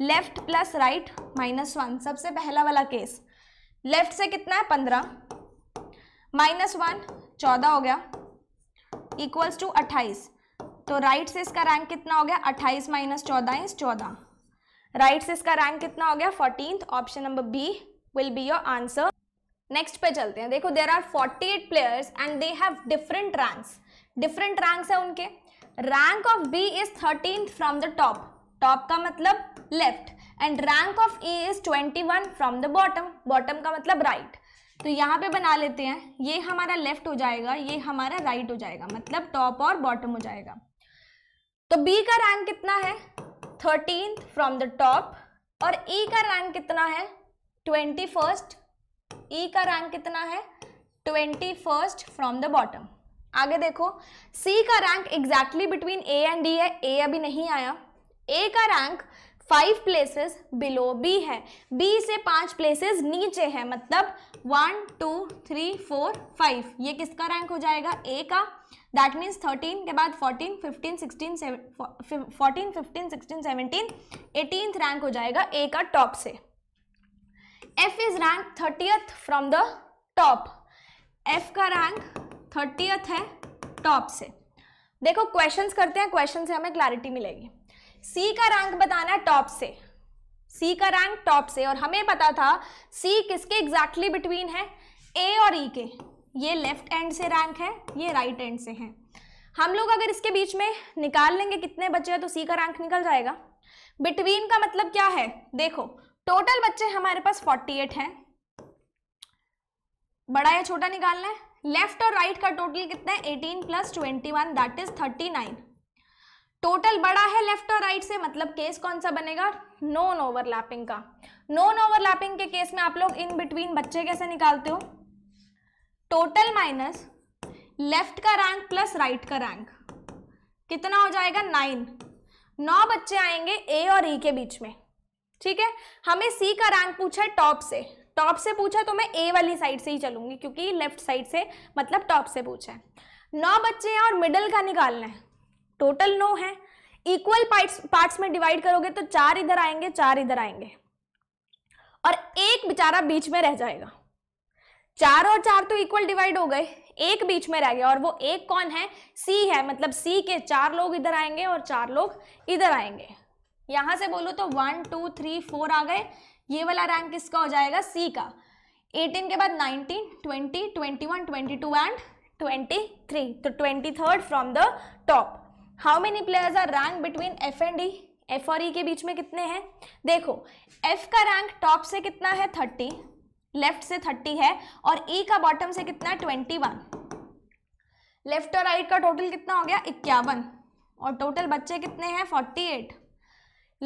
left plus right minus one सबसे पहला वाला केस लेफ्ट से कितना है पंद्रह माइनस वन चौदह हो गया इक्वल्स टू अट्ठाईस तो राइट से इसका रैंक कितना हो गया अट्ठाईस माइनस चौदह इंस चौदह राइट से इसका रैंक कितना हो गया फोर्टीन तो option number B will be your answer next पे चलते हैं देखो there are forty eight players and they have different ranks different ranks है उनके rank of B is thirteen from the top top का मतलब left and rank of A is 21 from the bottom bottom का मतलब right right. तो यहाँ पे बना लेते हैं ये हमारा लेफ्ट हो जाएगा ये हमारा राइट right हो जाएगा मतलब टॉप और बॉटम हो जाएगा तो बी का रैंक कितना है थर्टीन फ्रॉम द टॉप और ई e का रैंक कितना है ट्वेंटी फर्स्ट ई का रैंक कितना है twenty first from the bottom आगे देखो सी का rank exactly between A and D है ए अभी नहीं आया ए का rank five places below B है बी से पांच प्लेसेस नीचे है मतलब one two three four five ये किसका रैंक हो जाएगा ए का दैट मीन्स थर्टीन के बाद fourteen fifteen sixteen fourteen fifteen sixteen seventeen eighteenth rank हो जाएगा ए का टॉप से F is rank thirtieth from the top F का रैंक थर्टियथ है टॉप से देखो क्वेश्चंस करते हैं क्वेश्चन से हमें क्लैरिटी मिलेगी सी का रैंक बताना टॉप से सी का रैंक टॉप से और हमें पता था सी किसके एग्जैक्टली बिटवीन है ए और ई e के ये लेफ्ट एंड से रैंक है ये राइट right एंड से है हम लोग अगर इसके बीच में निकाल लेंगे कितने बच्चे हैं तो सी का रैंक निकल जाएगा बिटवीन का मतलब क्या है देखो टोटल बच्चे हमारे पास 48 हैं बड़ा या छोटा निकालना है लेफ्ट और राइट right का टोटल कितना है 18 plus twenty one that is 39 total बड़ा है लेफ्ट और राइट से मतलब केस कौन सा बनेगा नॉन ओवरलैपिंग का नॉन ओवरलैपिंग के केस में आप लोग इन बिटवीन बच्चे कैसे निकालते हो टोटल माइनस लेफ्ट का रैंक प्लस राइट का रैंक कितना हो जाएगा नाइन नौ बच्चे आएंगे ए और ई e के बीच में ठीक है हमें सी का रैंक पूछा है टॉप से टॉप से पूछा तो मैं ए वाली साइड से ही चलूंगी क्योंकि लेफ्ट साइड से मतलब टॉप से पूछा है नौ बच्चे हैं और मिडल का निकालना है टोटल नो है इक्वल पार्ट्स पार्ट्स में डिवाइड करोगे तो चार इधर आएंगे चार इधर आएंगे और एक बेचारा बीच में रह जाएगा चार और चार तो इक्वल डिवाइड हो गए एक बीच में रह गया और वो एक कौन है सी है मतलब सी के चार लोग इधर आएंगे और चार लोग इधर आएंगे यहां से बोलो तो वन टू थ्री फोर आ गए ये वाला रैंक किसका हो जाएगा सी का एटीन के बाद twenty one twenty two and twenty three तो twenty third from the top how many players are rank between F and D F और ई e के बीच में कितने हैं देखो एफ का रैंक टॉप से कितना है थर्टी लेफ्ट से थर्टी है और ई e का बॉटम से कितना है ट्वेंटी वन लेफ्ट और राइट का टोटल कितना हो गया इक्यावन और टोटल बच्चे कितने हैं फोर्टी एट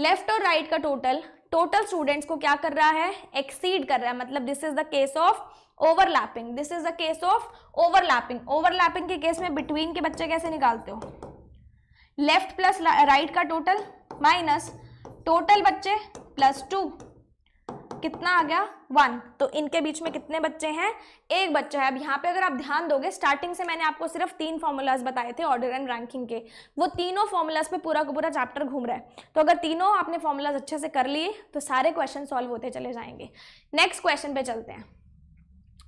लेफ्ट और राइट का टोटल टोटल स्टूडेंट्स को क्या कर रहा है एक्सीड कर रहा है मतलब this is the case of overlapping this is the case of overlapping overlapping के केस में बिटवीन के बच्चे कैसे निकालते हो लेफ्ट प्लस राइट का टोटल माइनस टोटल बच्चे प्लस टू कितना आ गया वन तो इनके बीच में कितने बच्चे हैं एक बच्चा है अब यहाँ पे अगर आप ध्यान दोगे स्टार्टिंग से मैंने आपको सिर्फ तीन फॉर्मूलाज बताए थे ऑर्डर एंड रैंकिंग के वो तीनों फॉर्मूलाज पे पूरा का पूरा चैप्टर घूम रहा है तो अगर तीनों आपने फॉर्मूलाज अच्छे से कर लिए तो सारे क्वेश्चन सॉल्व होते चले जाएंगे नेक्स्ट क्वेश्चन पे चलते हैं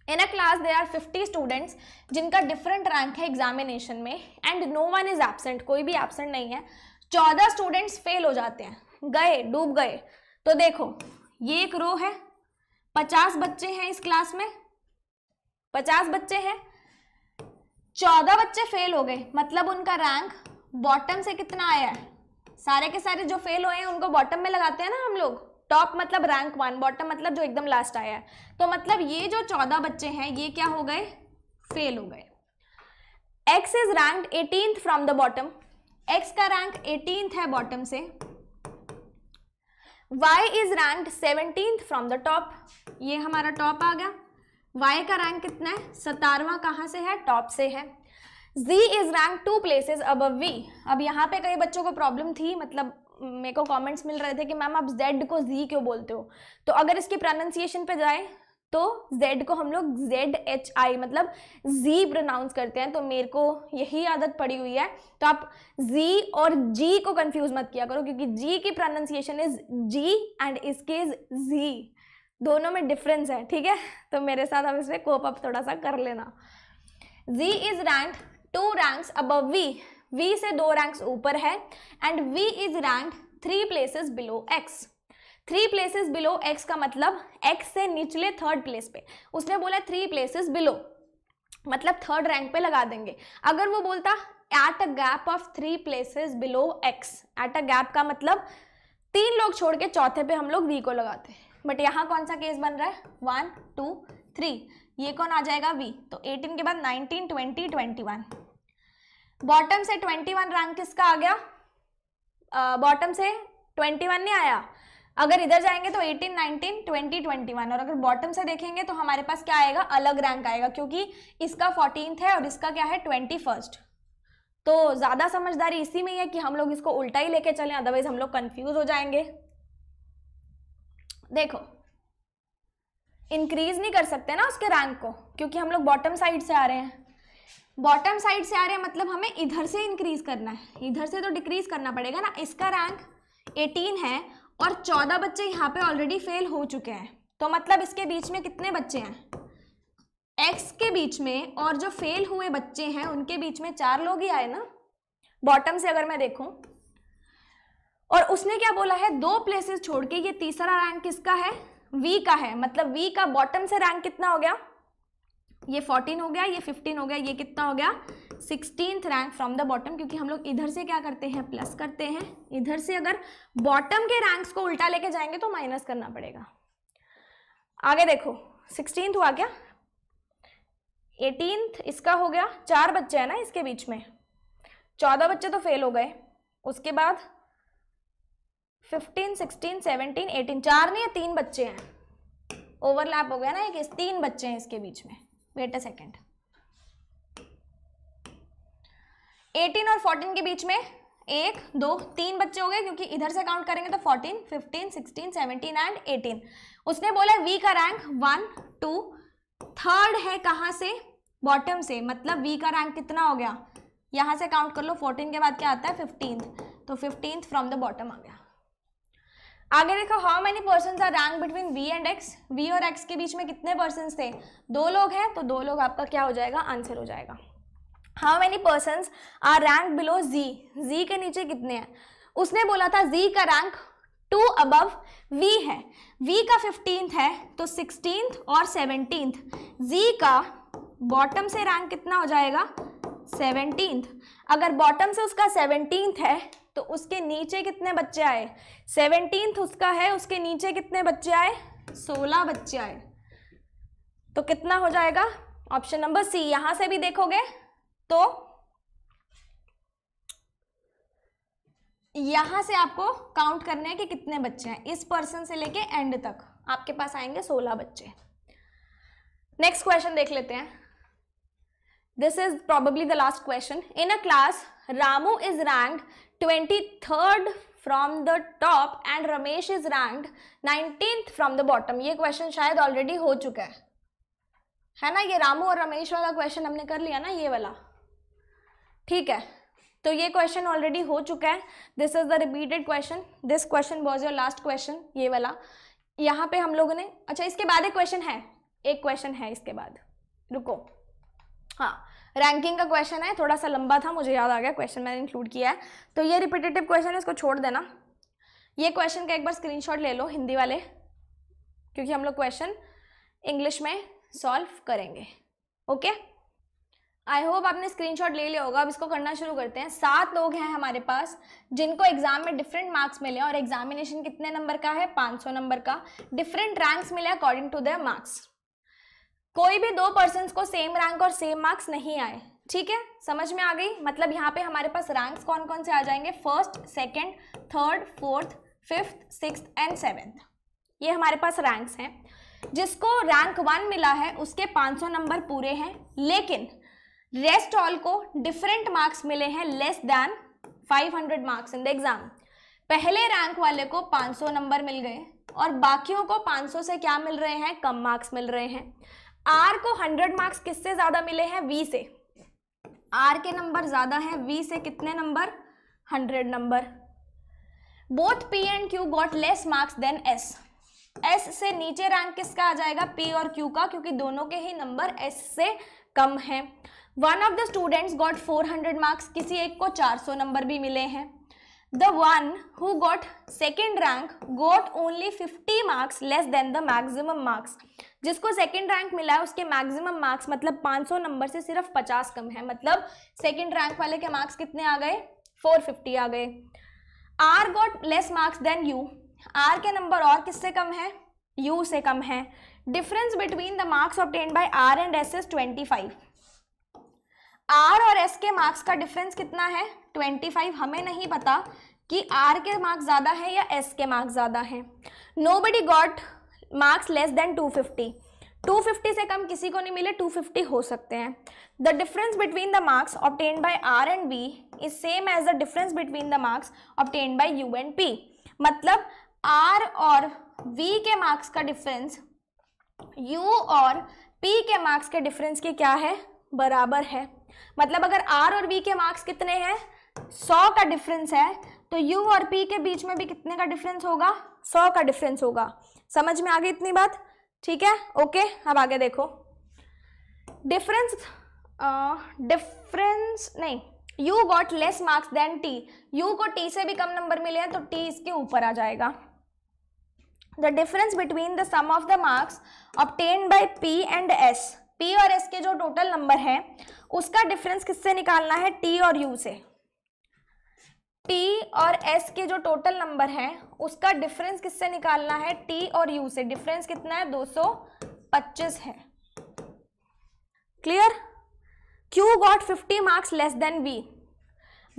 in a class there are 50 students जिनका डिफरेंट रैंक है एग्जामिनेशन में and no one is absent कोई भी एबसेंट नहीं है चौदह स्टूडेंट्स फेल हो जाते हैं गए डूब गए तो देखो ये एक रो है पचास बच्चे हैं इस क्लास में पचास बच्चे हैं चौदह बच्चे फेल हो गए मतलब उनका रैंक बॉटम से कितना आया है सारे के सारे जो फेल हुए हैं उनको बॉटम में लगाते हैं ना हम लोग टॉप मतलब रैंक वन बॉटम मतलब जो एकदम लास्ट आया है तो मतलब ये जो चौदह बच्चे हैं ये क्या हो गए फेल हो गए X is rank eighteen from the bottom X का रैंक एटीन है बॉटम से Y is rank seventeen from the top ये हमारा टॉप आ गया वाई का रैंक कितना है सतारवा कहाँ से है टॉप से है Z is rank two places अब वी अब यहाँ पे कई बच्चों को प्रॉब्लम थी मतलब मेरे को कमेंट्स मिल रहे थे कि मैम आप जेड को जी क्यों बोलते हो तो अगर इसकी प्रोनाउंसिएशन पे जाए तो Z को हम लोग जेड एच आई मतलब Z प्रोनाउंस करते हैं तो मेरे को यही आदत पड़ी हुई है तो आप Z और G को कंफ्यूज मत किया करो क्योंकि G की प्रोनाउंसिएशन इज G एंड इसके इज Z दोनों में डिफरेंस है ठीक है तो मेरे साथ आप इसमें कोप अप थोड़ा सा कर लेना Z is rank two ranks above V V से दो रैंक्स ऊपर है and V is rank three places below X three places below X का मतलब एक्स से निचले थर्ड प्लेस पे उसने बोला थ्री प्लेसेस बिलो मतलब थर्ड रैंक पे लगा देंगे अगर वो बोलता at a gap of three places below X at a gap का मतलब तीन लोग छोड़ के चौथे पे हम लोग वी को लगाते हैं बट यहाँ कौन सा केस बन रहा है वन टू थ्री ये कौन आ जाएगा वी तो एटीन के बाद nineteen twenty twenty one bottom से ट्वेंटी वन रैंक किसका आ गया बॉटम से ट्वेंटी वन नहीं आया अगर इधर जाएंगे तो 18, 19, 20, 21 और अगर बॉटम से देखेंगे तो हमारे पास क्या आएगा अलग रैंक आएगा क्योंकि इसका फोर्टीन है और इसका क्या है ट्वेंटी फर्स्ट तो ज़्यादा समझदारी इसी में ही है कि हम लोग इसको उल्टा ही लेके चलें अदरवाइज हम लोग कन्फ्यूज हो जाएंगे देखो इंक्रीज नहीं कर सकते ना उसके रैंक को क्योंकि हम लोग बॉटम साइड से आ रहे हैं बॉटम साइड से आ रहे हैं मतलब हमें इधर से इंक्रीज करना है इधर से तो डिक्रीज करना पड़ेगा ना इसका रैंक 18 है और 14 बच्चे यहाँ पे ऑलरेडी फेल हो चुके हैं तो मतलब इसके बीच में कितने बच्चे हैं एक्स के बीच में और जो फेल हुए बच्चे हैं उनके बीच में चार लोग ही आए ना बॉटम से अगर मैं देखूँ और उसने क्या बोला है दो प्लेसेस छोड़ के ये तीसरा रैंक किसका है वी का है मतलब वी का बॉटम से रैंक कितना हो गया ये फोर्टीन हो गया ये फिफ्टीन हो गया ये कितना हो गया sixteen rank from the bottom क्योंकि हम लोग इधर से क्या करते हैं प्लस करते हैं इधर से अगर बॉटम के रैंक्स को उल्टा लेके जाएंगे तो माइनस करना पड़ेगा आगे देखो सिक्सटीन हुआ क्या एटीन इसका हो गया चार बच्चे हैं ना इसके बीच में चौदह बच्चे तो फेल हो गए उसके बाद फिफ्टीन सिक्सटीन सेवनटीन एटीन चार नहीं है तीन बच्चे हैं ओवरलैप हो गया ना एक तीन बच्चे हैं इसके बीच में वेट अ सेकेंड एटीन और फोर्टीन के बीच में एक दो तीन बच्चे हो गए क्योंकि इधर से काउंट करेंगे तो fourteen fifteen sixteen seventeen and eighteen उसने बोला वी का रैंक वन टू थर्ड है कहाँ से बॉटम से मतलब वी का रैंक कितना हो गया यहाँ से काउंट कर लो फोर्टीन के बाद क्या आता है फिफ्टींथ तो फिफ्टींथ फ्रॉम द बॉटम आ गया आगे देखो how many person are rank between V and X V और एक्स के बीच में कितने पर्सन थे दो लोग हैं तो दो लोग आपका क्या हो जाएगा आंसर हो जाएगा how many person are rank below G G के नीचे कितने हैं उसने बोला था जी का रैंक टू अबव वी है वी का फिफ्टींथ है तो सिक्सटींथ और सेवनटीन्थ जी का बॉटम से रैंक कितना हो जाएगा सेवनटीन्थ अगर बॉटम से उसका सेवनटीन्थ है तो उसके नीचे कितने बच्चे आए सेवनटीन उसका है उसके नीचे कितने बच्चे आए सोलह बच्चे आए तो कितना हो जाएगा ऑप्शन नंबर सी यहां से भी देखोगे तो यहां से आपको काउंट करने हैं कि कितने बच्चे हैं इस पर्सन से लेके एंड तक आपके पास आएंगे सोलह बच्चे नेक्स्ट क्वेश्चन देख लेते हैं this is probably the last question in a class Ramu is ranked 23rd from the top and Ramesh is ranked 19th from the bottom. ये question शायद already हो चुका है है ना ये रामू और रमेश वाला क्वेश्चन हमने कर लिया ना ये वाला ठीक है तो ये क्वेश्चन ऑलरेडी हो चुका है this is the repeated question this question was your last question ये वाला यहाँ पे हम लोगों ने अच्छा इसके बाद एक क्वेश्चन है एक क्वेश्चन है इसके बाद रुको हाँ रैंकिंग का क्वेश्चन है थोड़ा सा लंबा था मुझे याद आ गया क्वेश्चन मैंने इंक्लूड किया है तो ये रिपीटेटिव क्वेश्चन है इसको छोड़ देना ये क्वेश्चन का एक बार स्क्रीनशॉट ले लो हिंदी वाले क्योंकि हम लोग क्वेश्चन इंग्लिश में सॉल्व करेंगे ओके आई होप आपने स्क्रीनशॉट ले लिया होगा अब इसको करना शुरू करते हैं सात लोग हैं हमारे पास जिनको एग्जाम में डिफरेंट मार्क्स मिले और एग्जामिनेशन कितने नंबर का है 500 नंबर का डिफरेंट रैंक्स मिले अकॉर्डिंग टू देयर मार्क्स कोई भी दो पर्सन को सेम रैंक और सेम मार्क्स नहीं आए ठीक है समझ में आ गई मतलब यहाँ पे हमारे पास रैंक्स कौन कौन से आ जाएंगे first second third fourth fifth six and seventh ये हमारे पास रैंक्स हैं जिसको रैंक वन मिला है उसके 500 नंबर पूरे हैं लेकिन रेस्ट ऑल को डिफरेंट मार्क्स मिले हैं less than 500 marks in the exam पहले रैंक वाले को 500 नंबर मिल गए और बाकियों को 500 से क्या मिल रहे हैं कम मार्क्स मिल रहे हैं आर को हंड्रेड मार्क्स किससे ज्यादा मिले हैं वी से आर के नंबर ज्यादा हैं वी से कितने number hundred number both P and Q got less marks than S S से नीचे रैंक किसका आ जाएगा पी और क्यू का क्योंकि दोनों के ही नंबर एस से कम हैं one of the students got 400 marks किसी एक को 400 नंबर भी मिले हैं the one who got second rank got only 50 marks less than the maximum marks जिसको सेकेंड रैंक मिला है उसके मैक्सिमम मार्क्स मतलब 500 नंबर से सिर्फ 50 कम है मतलब सेकेंड रैंक वाले के मार्क्स कितने आ गए 450 आ गए R got less marks than U R के नंबर और किससे कम है यू से कम है difference between the marks obtained by R and S S twenty five R और एस के मार्क्स का डिफरेंस कितना है 25 हमें नहीं पता कि आर के मार्क्स ज़्यादा है या एस के मार्क्स ज़्यादा है nobody got marks less than 250 250 से कम किसी को नहीं मिले 250 हो सकते हैं the difference between the marks obtained by R and B is same as the difference between the marks obtained by U and P मतलब आर और वी के मार्क्स का डिफरेंस यू और पी के मार्क्स के डिफरेंस के क्या है बराबर है मतलब अगर आर और वी के मार्क्स कितने हैं सौ का डिफरेंस है तो यू और पी के बीच में भी कितने का डिफरेंस होगा सौ का डिफरेंस होगा समझ में आ गई इतनी बात ठीक है ओके अब आगे देखो डिफरेंस डिफरेंस नहीं U got less marks than T U को टी से भी कम नंबर मिले हैं तो टी इसके ऊपर आ जाएगा the difference between the sum of the marks obtained by P and S P और एस के जो टोटल नंबर है उसका डिफरेंस किससे निकालना है टी और यू से टी और एस के जो टोटल नंबर है उसका डिफरेंस किससे निकालना है टी और यू से डिफरेंस कितना है 225 है clear Q got 50 marks less than V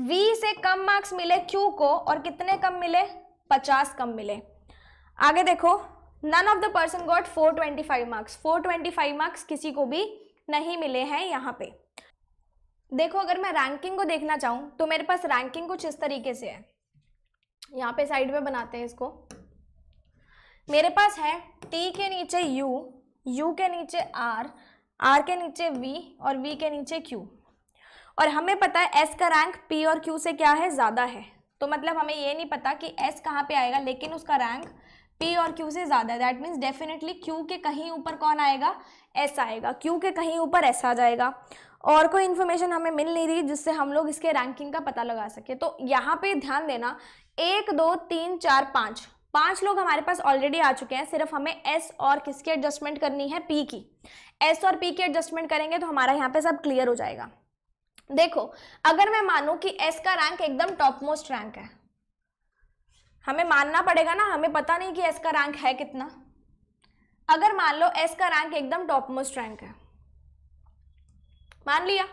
V से कम मार्क्स मिले क्यू को और कितने कम मिले 50 कम मिले आगे देखो none of the person got 425 marks 425 marks किसी को भी नहीं मिले हैं यहाँ पे देखो अगर मैं रैंकिंग को देखना चाहूँ तो मेरे पास रैंकिंग कुछ इस तरीके से है यहाँ पे साइड में बनाते हैं इसको मेरे पास है टी के नीचे यू यू के नीचे आर आर के नीचे वी और वी के नीचे क्यू और हमें पता है एस का रैंक पी और क्यू से क्या है ज़्यादा है तो मतलब हमें ये नहीं पता कि एस कहाँ पे आएगा लेकिन उसका रैंक P और Q से ज़्यादा है दैट मीन्स डेफिनेटली Q के कहीं ऊपर कौन आएगा S आएगा Q के कहीं ऊपर S आ जाएगा और कोई इन्फॉर्मेशन हमें मिल नहीं रही जिससे हम लोग इसके रैंकिंग का पता लगा सके तो यहाँ पे ध्यान देना एक दो तीन चार पाँच पांच लोग हमारे पास ऑलरेडी आ चुके हैं सिर्फ हमें एस और किसकी एडजस्टमेंट करनी है पी की एस और पी की एडजस्टमेंट करेंगे तो हमारा यहाँ पे सब क्लियर हो जाएगा देखो अगर मैं मानूँ कि एस का रैंक एकदम टॉप मोस्ट रैंक है हमें मानना पड़ेगा ना हमें पता नहीं कि एस का रैंक है कितना अगर मान लो एस का रैंक एकदम टॉप मोस्ट रैंक है मान लिया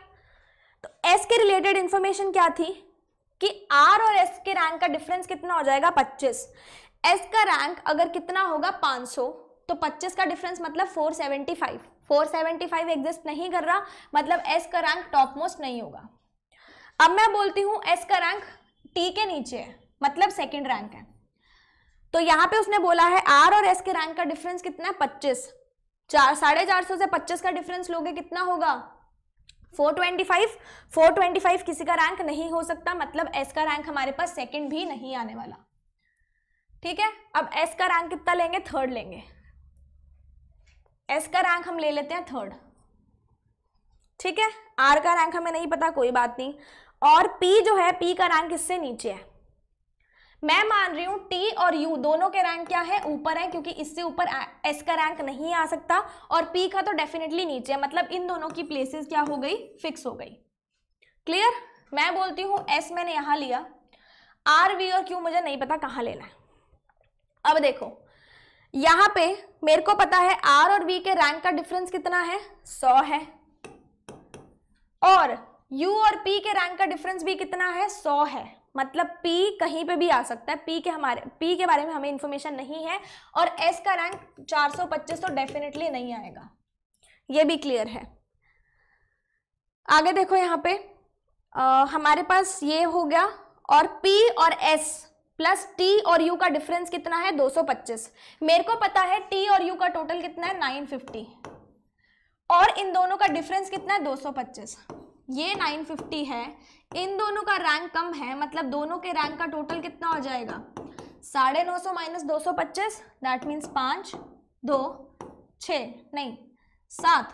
तो एस के रिलेटेड इंफॉर्मेशन क्या थी कि आर और एस के रैंक का डिफरेंस कितना हो जाएगा 25 एस का रैंक अगर कितना होगा 500 तो 25 का डिफरेंस मतलब 475 475 एग्जिस्ट नहीं कर रहा मतलब एस का रैंक टॉप मोस्ट नहीं होगा अब मैं बोलती हूँ एस का रैंक टी के नीचे है मतलब सेकेंड रैंक है तो यहां पे उसने बोला है आर और एस के रैंक का डिफरेंस कितना है पच्चीस चार साढ़े चार सौ से पच्चीस का डिफरेंस लोगे कितना होगा 425, 425 किसी का रैंक नहीं हो सकता मतलब एस का रैंक हमारे पास सेकंड भी नहीं आने वाला ठीक है अब एस का रैंक कितना लेंगे थर्ड लेंगे एस का रैंक हम ले लेते हैं थर्ड ठीक है आर का रैंक हमें नहीं पता कोई बात नहीं और पी जो है पी का रैंक इससे नीचे है मैं मान रही हूँ टी और यू दोनों के रैंक क्या है ऊपर है क्योंकि इससे ऊपर एस का रैंक नहीं आ सकता और पी का तो डेफिनेटली नीचे है मतलब इन दोनों की प्लेसेस क्या हो गई फिक्स हो गई क्लियर मैं बोलती हूँ एस मैंने यहाँ लिया आर वी और क्यू मुझे नहीं पता कहाँ लेना है अब देखो यहाँ पे मेरे को पता है आर और वी के रैंक का डिफरेंस कितना है सौ है और यू और पी के रैंक का डिफरेंस भी कितना है सौ है मतलब P कहीं पे भी आ सकता है P के हमारे P के बारे में हमें इन्फॉर्मेशन नहीं है और S का रैंक 425 तो डेफिनेटली नहीं आएगा ये भी क्लियर है आगे देखो यहाँ पे आ, हमारे पास ये हो गया और P और S प्लस T और U का डिफरेंस कितना है 225 मेरे को पता है T और U का टोटल कितना है 950 और इन दोनों का डिफरेंस कितना है 225 ये 950 है इन दोनों का रैंक कम है मतलब दोनों के रैंक का टोटल कितना हो जाएगा साढ़े नौ सौ माइनस दो सौ पच्चीस दैट मीन्स पाँच दो छ नहीं सात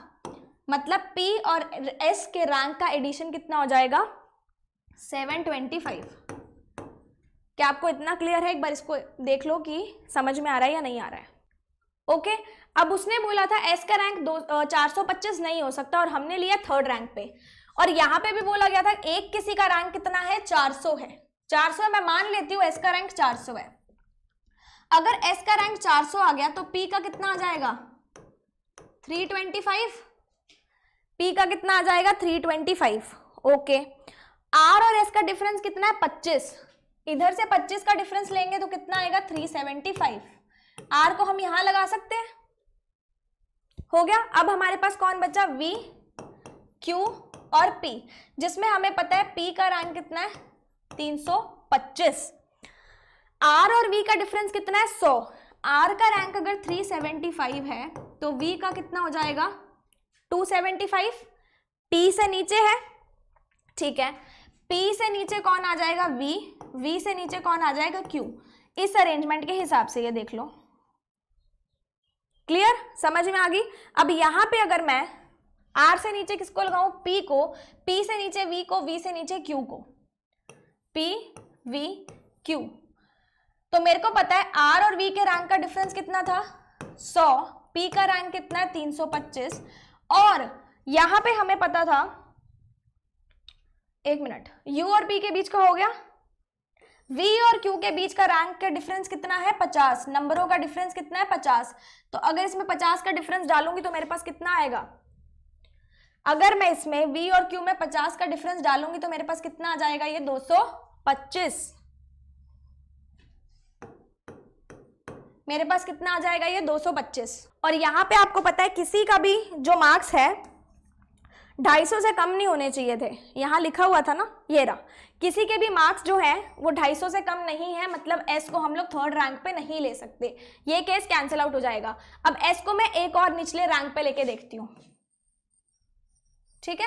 मतलब P और S के रैंक का एडिशन कितना हो जाएगा सेवन ट्वेंटी फाइव क्या आपको इतना क्लियर है एक बार इसको देख लो कि समझ में आ रहा है या नहीं आ रहा है ओके okay, अब उसने बोला था S का रैंक दो चार सौ पच्चीस नहीं हो सकता और हमने लिया थर्ड रैंक पे और यहां पे भी बोला गया था एक किसी का रैंक कितना है 400 है 400 है मैं मान लेती हूं एस का रैंक 400 है अगर एस का रैंक 400 आ गया तो पी का कितना आ जाएगा 325 पी का कितना आ जाएगा 325 ओके आर और एस का डिफरेंस कितना है 25 इधर से 25 का डिफरेंस लेंगे तो कितना आएगा 375 आर को हम यहां लगा सकते हैं हो गया अब हमारे पास कौन बचा वी क्यू और P जिसमें हमें पता है P का रैंक कितना है 325 R और V का डिफरेंस कितना है 100 R का रैंक अगर 375 है तो V का कितना हो जाएगा 275 पी से नीचे है ठीक है P से नीचे कौन आ जाएगा V V से नीचे कौन आ जाएगा Q इस अरेंजमेंट के हिसाब से ये देख लो क्लियर समझ में आ गई अब यहां पे अगर मैं आर से नीचे किसको लगाऊं पी को पी से नीचे वी को वी से नीचे क्यू को पी वी क्यू तो मेरे को पता है आर और वी के रैंक का डिफरेंस कितना था 100 पी का रैंक कितना है 325 और यहां पे हमें पता था एक मिनट यू और पी के बीच का हो गया वी और क्यू के बीच का रैंक का डिफरेंस कितना है पचास नंबरों का डिफरेंस कितना है पचास तो अगर इसमें पचास का डिफरेंस डालूंगी तो मेरे पास कितना आएगा अगर मैं इसमें V और क्यू में पचास का डिफरेंस डालूंगी तो मेरे पास कितना आ जाएगा ये दो सौ पच्चीस मेरे पास कितना आ जाएगा ये 225 और यहाँ पे आपको पता है किसी का भी जो मार्क्स है 250 से कम नहीं होने चाहिए थे यहाँ लिखा हुआ था ना ये रहा किसी के भी मार्क्स जो है वो 250 से कम नहीं है मतलब एस को हम लोग थर्ड रैंक पे नहीं ले सकते ये केस कैंसिल आउट हो जाएगा अब एस को मैं एक और निचले रैंक पे लेके देखती हूँ ठीक है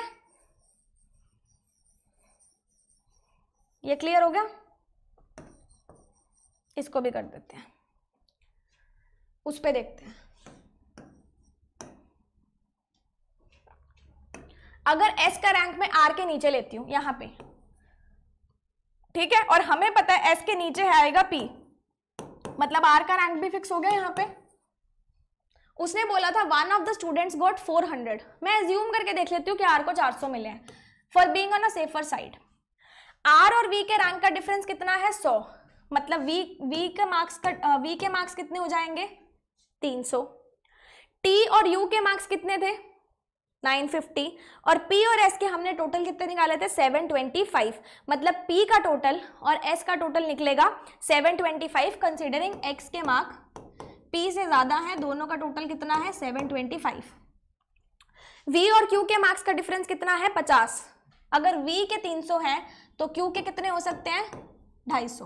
ये क्लियर हो गया इसको भी कर देते हैं उस पर देखते हैं अगर एस का रैंक में आर के नीचे लेती हूं यहां पे ठीक है और हमें पता है एस के नीचे आएगा पी मतलब आर का रैंक भी फिक्स हो गया यहां पे उसने बोला था one of the students got 400 मैं एज्यूम करके देख लेती हूँ कि आर को 400 मिले हैं for being on a safer side R और वी के रैंक का डिफरेंस कितना है 100 मतलब वी वी के मार्क्स का वी के मार्क्स कितने हो जाएंगे 300 टी और यू के मार्क्स कितने थे 950 और पी और एस के हमने टोटल कितने निकाले थे 725 मतलब पी का टोटल और एस का टोटल निकलेगा 725 कंसिडरिंग एक्स के मार्क P से ज़्यादा है दोनों का टोटल कितना है सेवन ट्वेंटी और Q के मार्क्स का डिफरेंस कितना है पचास अगर वी के तीन सौ है तो क्यू के कितने हो सकते हैं 250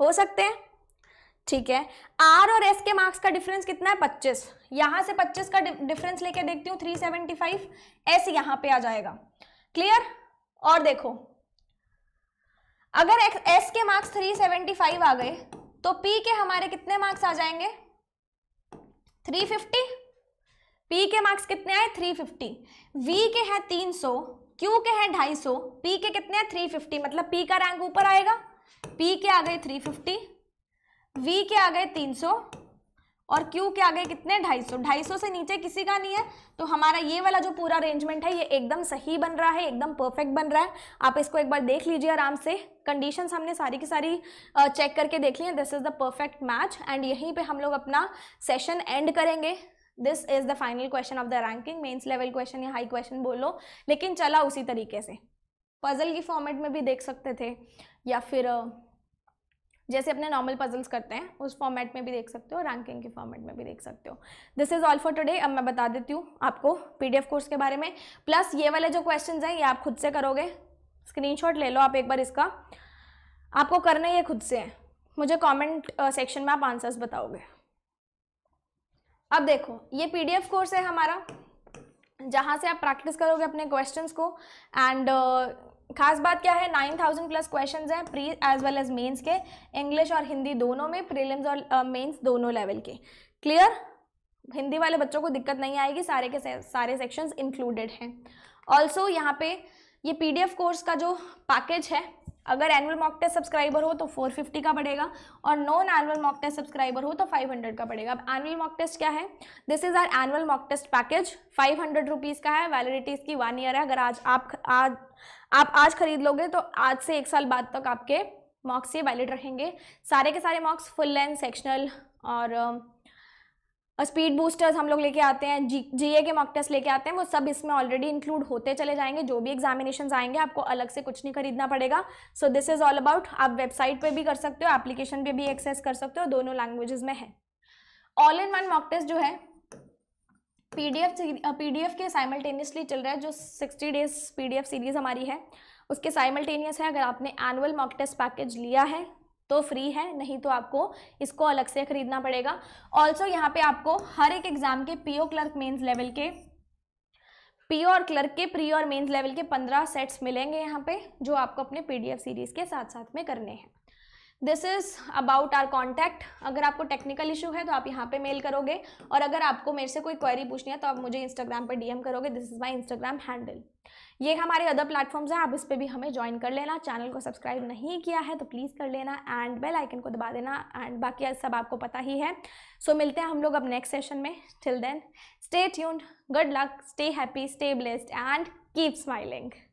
हो सकते हैं ठीक है आर और एस के मार्क्स का डिफरेंस कितना है पच्चीस यहां से पच्चीस का डिफरेंस लेके देखती हूँ थ्री सेवेंटी फाइव एस यहाँ पे आ जाएगा क्लियर और देखो अगर एस के मार्क्स थ्री सेवेंटी फाइव आ गए तो P के हमारे कितने मार्क्स आ जाएंगे 350 P के मार्क्स कितने आए 350 V के हैं 300 Q के हैं 250 P के कितने हैं 350 मतलब P का रैंक ऊपर आएगा P के आ गए 350 V के आ गए 300 और क्यू के आगे कितने 250 250 से नीचे किसी का नहीं है तो हमारा ये वाला जो पूरा अरेंजमेंट है ये एकदम सही बन रहा है एकदम परफेक्ट बन रहा है आप इसको एक बार देख लीजिए आराम से कंडीशन हमने सारी की सारी चेक करके देख ली है this is the perfect match and यहीं पर हम लोग अपना सेशन एंड करेंगे this is the final question of the ranking mains level question या हाई क्वेश्चन बोलो लेकिन चला उसी तरीके से पज़ल की फॉर्मेट में भी देख सकते थे या फिर जैसे अपने नॉर्मल पजल्स करते हैं उस फॉर्मेट में भी देख सकते हो रैंकिंग के फॉर्मेट में भी देख सकते हो this is all for today अब मैं बता देती हूँ आपको पीडीएफ कोर्स के बारे में प्लस ये वाले जो क्वेश्चन हैं ये आप खुद से करोगे स्क्रीनशॉट ले लो आप एक बार इसका आपको करने ये खुद से है मुझे कमेंट सेक्शन में आप आंसर्स बताओगे अब देखो ये पीडीएफ कोर्स है हमारा जहाँ से आप प्रैक्टिस करोगे अपने क्वेश्चंस को एंड खास बात क्या है 9000 प्लस क्वेश्चंस हैं pre as well as mains के इंग्लिश और हिंदी दोनों में प्रीलिम्स और मेंस uh, दोनों लेवल के क्लियर हिंदी वाले बच्चों को दिक्कत नहीं आएगी सारे के सारे सेक्शंस इंक्लूडेड हैं ऑल्सो यहाँ पे ये पीडीएफ कोर्स का जो पैकेज है अगर एनुअल मॉक टेस्ट सब्सक्राइबर हो तो 450 का पड़ेगा और non annual mock test subscriber हो तो 500 का पड़ेगा अब एनुअल मॉक टेस्ट क्या है this is our annual mock test package five hundred rupees का है वैलिडिटी इसकी वन ईयर है अगर आज आप आज आप आज खरीद लोगे तो आज से एक साल बाद तक आपके मॉक्स ये वैलिड रहेंगे सारे के सारे मॉक्स फुल लेंथ सेक्शनल और और स्पीड बूस्टर्स हम लोग लेके आते हैं जी जी के मॉक टेस्ट लेके आते हैं वो सब इसमें ऑलरेडी इंक्लूड होते चले जाएंगे जो भी एग्जामिनेशन आएंगे आपको अलग से कुछ नहीं खरीदना पड़ेगा so this is all about आप वेबसाइट पर भी कर सकते हो एप्लीकेशन पर भी एक्सेस कर सकते हो दोनों लैंग्वेजेस में है all in one mock test जो है पीडीएफ पीडीएफ के साइमल्टेनियसली चल रहा है जो 60 डेज पीडीएफ सीरीज़ हमारी है उसके साइमल्टेनियस है अगर आपने एनुअल मॉक टेस्ट पैकेज लिया है तो फ्री है नहीं तो आपको इसको अलग से खरीदना पड़ेगा ऑल्सो यहाँ पे आपको हर एक एग्जाम के पीओ क्लर्क मेंस लेवल के पीओ और क्लर्क के प्री और मेंस लेवल के पंद्रह सेट्स मिलेंगे यहाँ पे जो आपको अपने पीडीएफ सीरीज के साथ साथ में करने हैं this is about our contact अगर आपको टेक्निकल इशू है तो आप यहाँ पे मेल करोगे और अगर आपको मेरे से कोई क्वेरी पूछनी है तो आप मुझे इंस्टाग्राम पर डीएम करोगे this is my Instagram handle ये हमारे अदर प्लेटफॉर्म्स हैं आप इस पर भी हमें ज्वाइन कर लेना चैनल को सब्सक्राइब नहीं किया है तो प्लीज़ कर लेना एंड बेल आइकन को दबा देना एंड बाकी सब आपको पता ही है सो so, मिलते हैं हम लोग अब नेक्स्ट सेशन में till then stay tuned good luck stay happy stay blessed and keep smiling